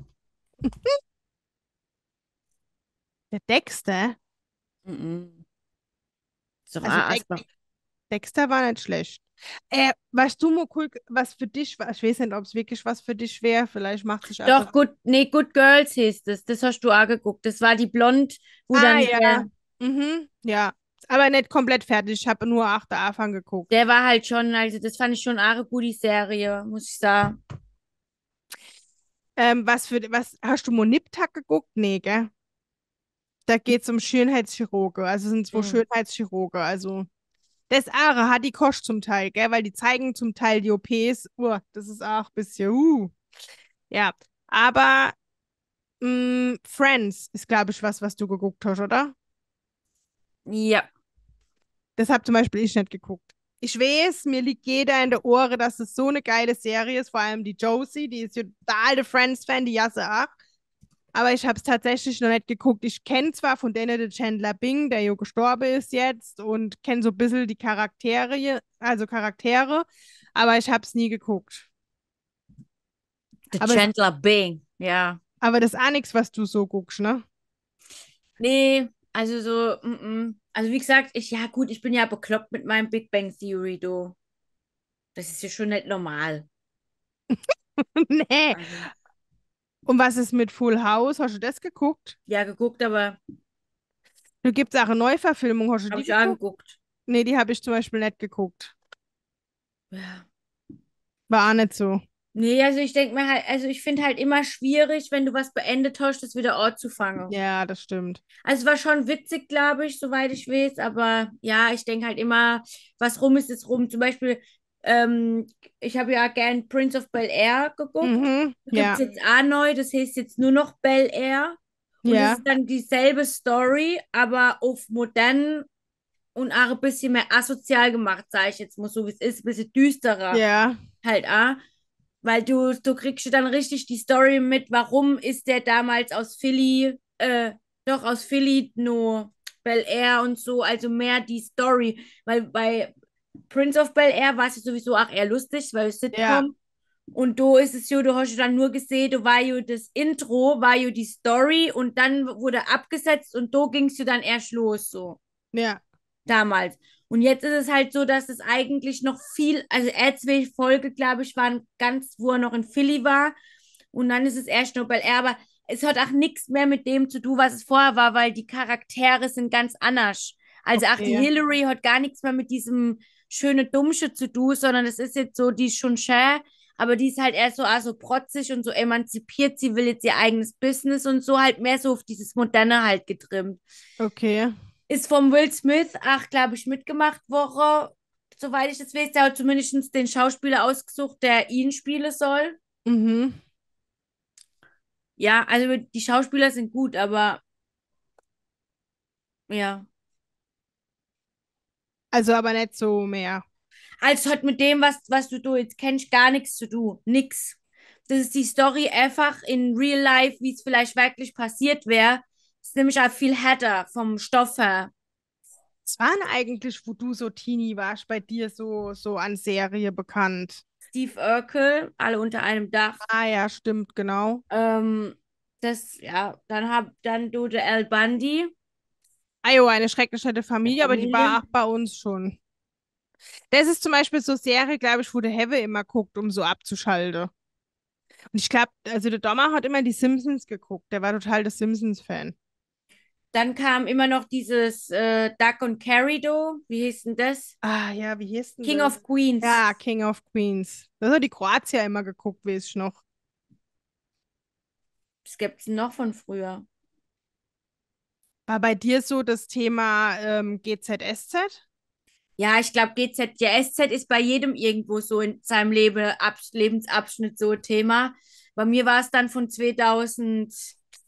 B: der
A: Dexter? Mhm. -mm. Also, ah, Dexter war nicht schlecht. Äh, was du, cool, was für dich war, ich weiß nicht, ob es wirklich was für dich wäre, vielleicht macht es Doch,
B: gut, nee, Good Girls hieß das, das hast du auch geguckt. Das war die Blond, wo ah, dann. Ja. mhm, ja, aber nicht komplett fertig, ich habe nur acht Anfang geguckt. Der war halt schon, also das fand ich schon eine gute Serie, muss ich sagen. Ähm, was für, was, hast du Moniptak geguckt? Nee, gell? Da
A: geht es um Schönheitschirurge, also sind zwei mhm. Schönheitschirurge, also. Das Aare hat die Kosch zum Teil, gell? weil die zeigen zum Teil die OPs. Oh, das ist auch ein bisschen, uh. Ja, aber mh, mm, Friends ist, glaube ich, was, was du geguckt hast, oder? Ja. Das habe zum Beispiel ich nicht geguckt. Ich weiß, mir liegt jeder in der Ohre, dass es so eine geile Serie ist, vor allem die Josie, die ist total der Friends-Fan, die Jasse auch aber ich habe es tatsächlich noch nicht geguckt. Ich kenne zwar von denen den Chandler Bing, der jo gestorben ist jetzt, und kenne so ein bisschen die Charaktere, also Charaktere, aber ich habe es nie geguckt. Der Chandler
B: Bing, ja.
A: Aber das ist auch nichts, was du so guckst, ne?
B: Nee, also so, mm -mm. also wie gesagt, ich, ja gut, ich bin ja bekloppt mit meinem Big Bang Theory, du. Das ist ja schon nicht normal. nee, also
A: und was ist mit Full House? Hast du das geguckt? Ja, geguckt, aber. Du gibt es auch eine Neuverfilmung. Hast du hab die ich geguckt? angeguckt? Nee, die habe ich zum Beispiel nicht geguckt.
B: Ja. War auch nicht so. Nee, also ich denke mir halt, also ich finde halt immer schwierig, wenn du was beendet hast, das wieder Ort zu fangen. Ja, das stimmt. Also es war schon witzig, glaube ich, soweit ich weiß, aber ja, ich denke halt immer, was rum ist, ist rum. Zum Beispiel, ähm, ich habe ja gern Prince of Bel Air geguckt. Mhm, das ja. Gibt jetzt auch neu, das heißt jetzt nur noch Bel Air. Und ja. das ist dann dieselbe Story, aber auf modern und auch ein bisschen mehr asozial gemacht, sage ich jetzt mal so, wie es ist, ein bisschen düsterer. Ja. Halt, ah. Weil du, du kriegst dann richtig die Story mit, warum ist der damals aus Philly, äh, doch aus Philly nur Bel Air und so, also mehr die Story. Weil bei Prince of Bel Air war es ja sowieso auch eher lustig, weil es Sitcom. Ja. Und du ist es ja, du hast dann nur gesehen, du war ja das Intro, war ja die Story und dann wurde abgesetzt und da ging es ja dann erst los, so. Ja. Damals. Und jetzt ist es halt so, dass es eigentlich noch viel, also Erzweg Folge, glaube ich, waren ganz, wo er noch in Philly war. Und dann ist es erst nur Bel Air, aber es hat auch nichts mehr mit dem zu tun, was es vorher war, weil die Charaktere sind ganz anders. Also okay. auch die Hillary hat gar nichts mehr mit diesem schöne dummsche zu du, sondern es ist jetzt so, die ist schon schön, aber die ist halt eher so, also protzig und so emanzipiert, sie will jetzt ihr eigenes Business und so halt mehr so auf dieses Moderne halt getrimmt. Okay. Ist vom Will Smith, ach, glaube ich, mitgemacht Woche, soweit ich das weiß, der hat zumindest den Schauspieler ausgesucht, der ihn spielen soll. Mhm. Ja, also die Schauspieler sind gut, aber ja. Also aber nicht so mehr. Als hat mit dem, was, was du tust, kennst gar nichts zu tun. Nix. Das ist die Story einfach in real life, wie es vielleicht wirklich passiert wäre. Ist nämlich auch viel härter vom Stoff her. Was waren eigentlich, wo du so Teenie warst, bei dir
A: so, so an Serie bekannt? Steve Urkel, alle unter einem Dach. Ah ja, stimmt, genau. Ähm, das, ja, dann hab dann Dodo L. Bundy. Iowa, ah, eine schrecklich schreckgestellte Familie, aber die war auch bei uns schon. Das ist zum Beispiel so eine Serie, glaube ich, wo der Heavy immer guckt, um so abzuschalten. Und ich glaube, also der Dommer hat immer die Simpsons geguckt. Der war total der Simpsons-Fan. Dann
B: kam immer noch dieses äh, Duck und Do. Wie hieß denn das? Ah ja, wie hieß denn King das? of
A: Queens. Ja, King of Queens. Das hat die Kroatier immer geguckt, weiß ich noch. Was gibt es noch von früher? War bei
B: dir so das Thema ähm, GZSZ? Ja, ich glaube, GZSZ ist bei jedem irgendwo so in seinem Leben, Ab Lebensabschnitt so ein Thema. Bei mir war es dann von 2009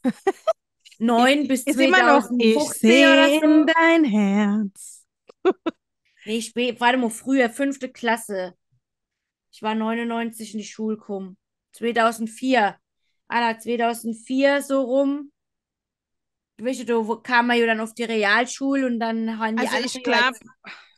B: bis ist 2015 immer noch, ich oder so. in
A: dein Herz.
B: nee, ich warte mal früher, fünfte Klasse. Ich war 99 in die Schule gekommen. 2004. Anna, 2004 so rum du, kam er ja dann auf die Realschule und dann haben die also alle ich glaube,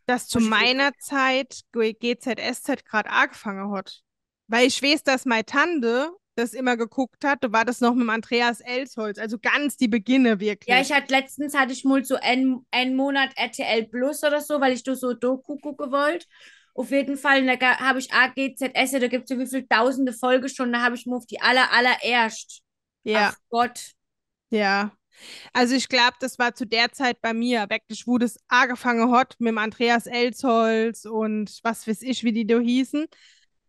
B: dass zu meiner Zeit
A: GZSZ gerade angefangen hat. Weil ich weiß, dass meine Tante das immer geguckt hat, da war das noch mit Andreas Elsholz, also ganz die Beginne wirklich. Ja, ich hatte letztens hatte
B: ich mal so einen, Monat RTL Plus oder so, weil ich da so Doku gucken wollte. Auf jeden Fall, da habe ich AGZS, da gibt es so wie viele tausende Folgen schon, da habe ich mal auf die aller, allererst. Ja. Ach Gott.
A: Ja. Also ich glaube, das war zu der Zeit bei mir wirklich, wurde das angefangen hot mit dem Andreas Elzholz und was weiß ich, wie die da hießen.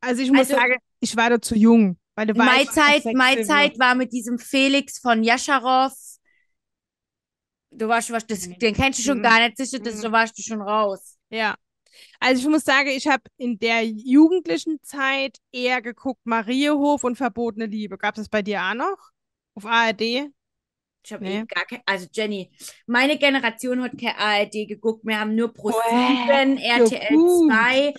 A: Also ich muss also, sagen, ich war da zu jung. Weil du meine Zeit, meine Zeit
B: war mit diesem Felix von Jascharow. Du warst, warst das, den kennst du schon mhm. gar nicht, sicher, das, mhm. da warst du schon raus. Ja. Also ich muss sagen,
A: ich habe in der jugendlichen Zeit eher geguckt, Mariehof und Verbotene Liebe.
B: Gab es das bei dir auch noch? Auf ARD? Ich habe nee. gar keine, also Jenny, meine Generation hat keine ARD geguckt, wir haben nur Pro 7, oh, RTL 2.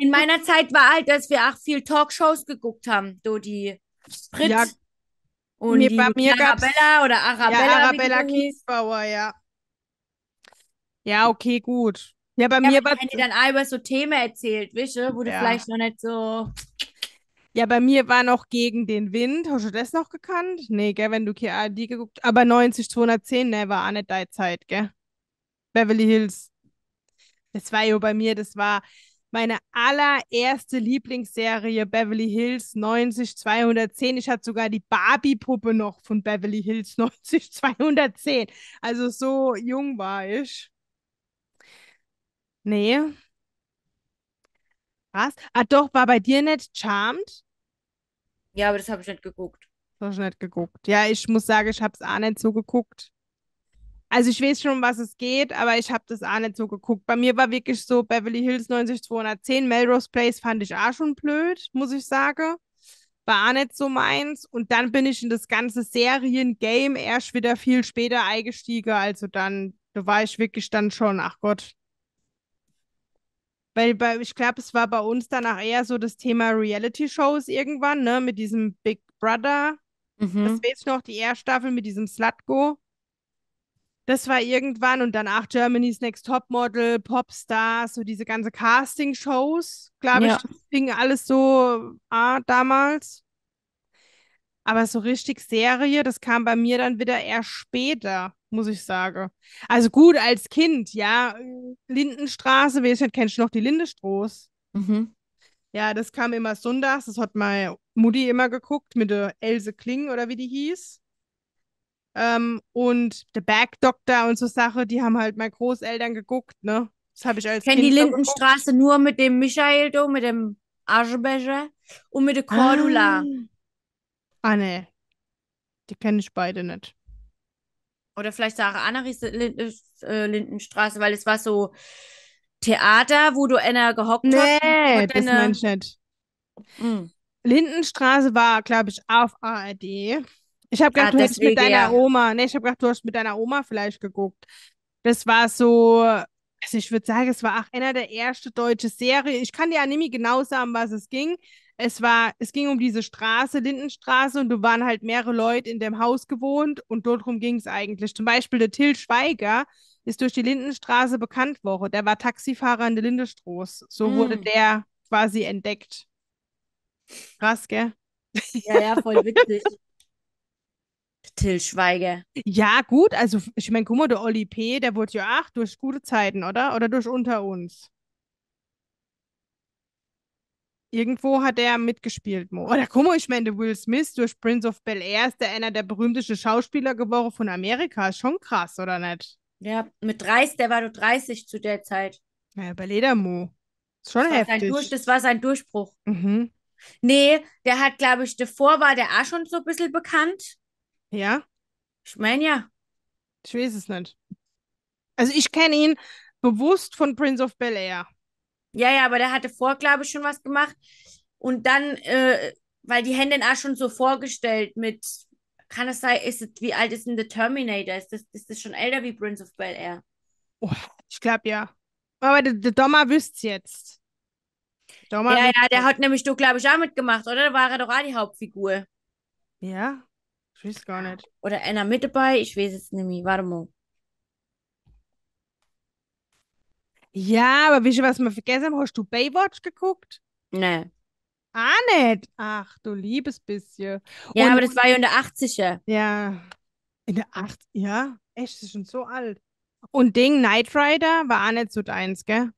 B: In meiner Zeit war halt, dass wir auch viel Talkshows geguckt haben, so die Spritz ja, und mir, die bei mir Arabella oder Arabella. Ja, Arabella
A: Kiesbauer, ja.
B: Ja, okay, gut. Ja, bei ja, mir war. Wenn die dann Albers so Themen erzählt, wische, wo ja. du vielleicht noch nicht so ja, bei mir war noch gegen den Wind.
A: Hast du das noch gekannt? Nee, gell, wenn du KAD geguckt Aber 90, 210, ne, war auch nicht deine Zeit, gell? Beverly Hills. Das war ja bei mir, das war meine allererste Lieblingsserie Beverly Hills 90 210. Ich hatte sogar die Barbie-Puppe noch von Beverly Hills 90 210. Also so jung war ich. Nee. Was? Ah, doch, war bei dir nicht Charmed?
B: Ja, aber das habe ich nicht geguckt.
A: Das habe ich nicht geguckt. Ja, ich muss sagen, ich habe es auch nicht so geguckt. Also ich weiß schon, um was es geht, aber ich habe das auch nicht so geguckt. Bei mir war wirklich so Beverly Hills 90210, Melrose Place fand ich auch schon blöd, muss ich sagen. War auch nicht so meins. Und dann bin ich in das ganze Serien-Game erst wieder viel später eingestiegen. Also dann, da war ich wirklich dann schon, ach Gott, weil bei, ich glaube, es war bei uns danach eher so das Thema Reality-Shows irgendwann, ne? Mit diesem Big Brother. Mhm. Das weiß jetzt noch, die R-Staffel mit diesem Slutgo. Das war irgendwann und danach Germany's Next Topmodel, Popstars, so diese ganze Casting-Shows, glaube ja. ich, das fing alles so ah, damals. Aber so richtig Serie, das kam bei mir dann wieder eher später muss ich sagen. Also gut, als Kind, ja. Lindenstraße, weiß nicht, kennst du noch die Lindestroß? Mhm. Ja, das kam immer sonntags, das hat meine Mutti immer geguckt mit der Else Kling oder wie die hieß. Ähm, und der Bergdoktor und so Sache, die haben halt meine Großeltern geguckt, ne? Das habe ich als Kenn Kind die Lindenstraße geguckt. nur mit dem
B: Michael, do, mit dem Aschebecher und mit der Cordula. Ah, ah ne. Die kenne ich beide nicht. Oder vielleicht Sarah Annaries äh, äh, Lindenstraße, weil es war so Theater, wo du einer gehockt nee, hast. Nee, das meine ich nicht.
A: Mhm. Lindenstraße war, glaube ich, auf ARD. Ich habe gerade ah, mit deiner ja. Oma, ne, ich habe gerade du hast mit deiner Oma vielleicht geguckt. Das war so, also ich würde sagen, es war auch einer der ersten deutschen Serien. Ich kann dir ja nämlich genau sagen, was es ging es war, es ging um diese Straße, Lindenstraße, und da waren halt mehrere Leute in dem Haus gewohnt und dort darum ging es eigentlich. Zum Beispiel der Till Schweiger ist durch die Lindenstraße bekannt worden. Der war Taxifahrer in der Lindestroß. So mm. wurde der quasi entdeckt. Krass, gell? Ja, ja, voll witzig. Till Schweiger. Ja, gut, also ich meine, guck mal, der Oli P., der wurde ja auch durch gute Zeiten, oder? Oder durch unter uns. Irgendwo hat er mitgespielt, Mo. Oder guck mal, ich meine, Will Smith durch Prince of Bel Air ist der einer der berühmtesten Schauspieler geworden von Amerika. schon krass, oder nicht?
B: Ja, mit 30, der war nur 30 zu der Zeit. Naja, bei Ledermo. schon das heftig. Durch, das war sein Durchbruch. Mhm. Nee, der hat, glaube ich, davor war der auch schon so ein bisschen bekannt. Ja? Ich meine ja. Ich weiß es nicht. Also ich kenne ihn bewusst von Prince of Bel Air. Ja, ja, aber der hatte vor, glaube ich, schon was gemacht. Und dann, äh, weil die Hände auch schon so vorgestellt mit, kann es sein, ist es, wie alt ist denn The Terminator? Ist das, ist das schon älter wie Prince of Bel Air? Oh, ich glaube ja. Aber der, der Dommer wüsst's jetzt. Dommer ja, ja, der hat nämlich du, glaube ich, auch mitgemacht, oder? Da war er doch auch die Hauptfigur. Ja, ich weiß gar nicht. Oder einer mit dabei, ich weiß es nämlich. Warte mal.
A: Ja, aber wisst ihr, was wir vergessen haben? Hast du Baywatch geguckt? Nein. Ah, nicht. Ach, du liebes bisschen. Ja, und, aber das war ja in der 80er. Ja. In der 80er? Ja, echt, das ist schon so alt. Und Ding, Knight Rider war auch nicht so deins, gell?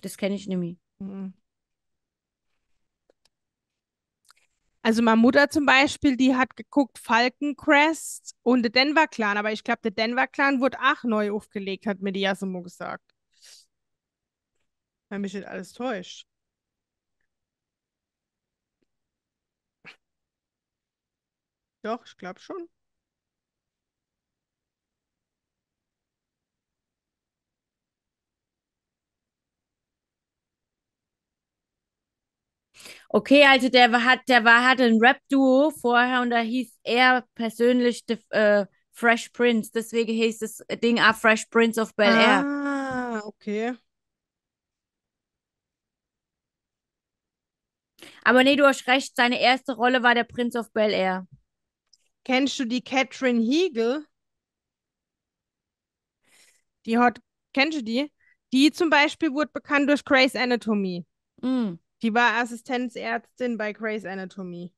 A: Das kenne ich nämlich. Mhm. Also meine Mutter zum Beispiel, die hat geguckt Falcon Crest und der Denver Clan, aber ich glaube, der Denver Clan wurde auch neu aufgelegt, hat mir die Yasumo gesagt. Wenn mich nicht alles täuscht. Doch, ich glaube schon.
B: Okay, also der hat, der war, hatte ein Rap-Duo vorher und da hieß er persönlich the, äh, Fresh Prince. Deswegen hieß das Ding ah, Fresh Prince of Bel Air.
A: Ah,
B: okay. Aber nee, du hast recht, seine erste Rolle war der Prince of Bel Air. Kennst du die Catherine Hegel?
A: Die hat, kennst du die? Die zum Beispiel wurde bekannt durch Grey's Anatomy. Mm. Die war Assistenzärztin bei Grey's
B: Anatomy.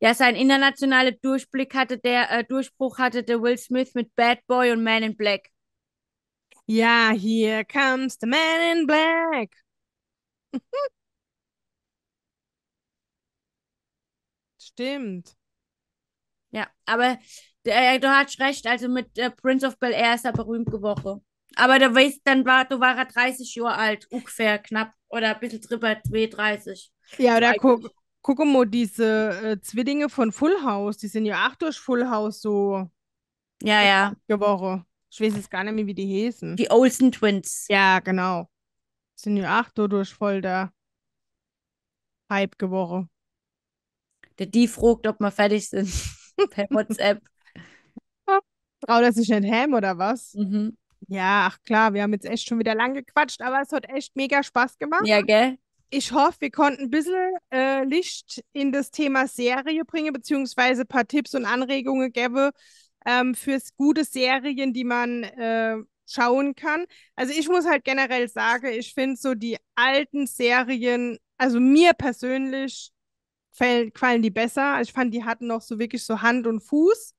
B: Ja, seinen internationalen Durchblick hatte der äh, Durchbruch hatte der Will Smith mit Bad Boy und Man in Black. Ja, here comes the Man in Black. Stimmt. Ja, aber äh, du hast recht, also mit äh, Prince of Bel Air ist er berühmt geworden. Aber da weißt, dann war, da war er 30 Jahre alt, ungefähr knapp. Oder ein bisschen drüber, 30.
A: Ja, oder guck, guck mal, diese äh, Zwillinge von Full House, die sind ja auch durch Full House so. Ja, ja. Geworden. Ich weiß jetzt gar nicht mehr, wie die hießen. Die Olsen Twins. Ja, genau. Sind ja auch durch voll der Hype geworden. Der die fragt, ob wir fertig sind. per WhatsApp. Traut er sich nicht heim oder was? Mhm. Ja, ach klar, wir haben jetzt echt schon wieder lang gequatscht, aber es hat echt mega Spaß gemacht. Ja, gell? Ich hoffe, wir konnten ein bisschen äh, Licht in das Thema Serie bringen, beziehungsweise ein paar Tipps und Anregungen geben ähm, für gute Serien, die man äh, schauen kann. Also ich muss halt generell sagen, ich finde so die alten Serien, also mir persönlich gefallen die besser. Ich fand, die hatten noch so wirklich so Hand und Fuß.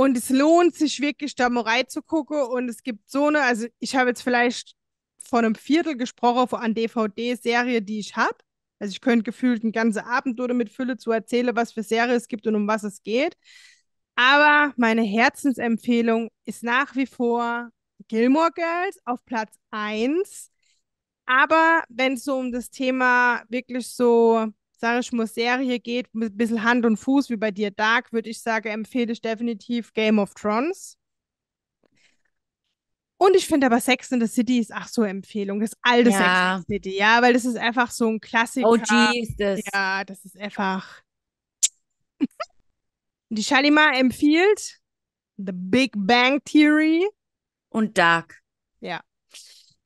A: Und es lohnt sich wirklich, da mal reinzugucken. Und es gibt so eine, also ich habe jetzt vielleicht von einem Viertel gesprochen an DVD-Serie, die ich habe. Also ich könnte gefühlt einen ganzen Abend oder mit Fülle zu erzählen, was für Serie es gibt und um was es geht. Aber meine Herzensempfehlung ist nach wie vor Gilmore Girls auf Platz 1. Aber wenn es so um das Thema wirklich so sage ich mal, Serie geht, mit ein bisschen Hand und Fuß wie bei dir Dark, würde ich sagen, empfehle ich definitiv Game of Thrones. Und ich finde aber Sex in the City ist auch so eine Empfehlung. Das alte ja. Sex in the City, ja, weil das ist einfach so ein Klassiker. Oh, Jesus. Ja, das ist einfach. Die Shalima empfiehlt The Big Bang Theory. Und Dark. Ja.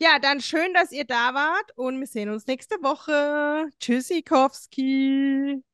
A: Ja, dann schön, dass ihr da wart und wir sehen uns nächste Woche. Tschüssikowski.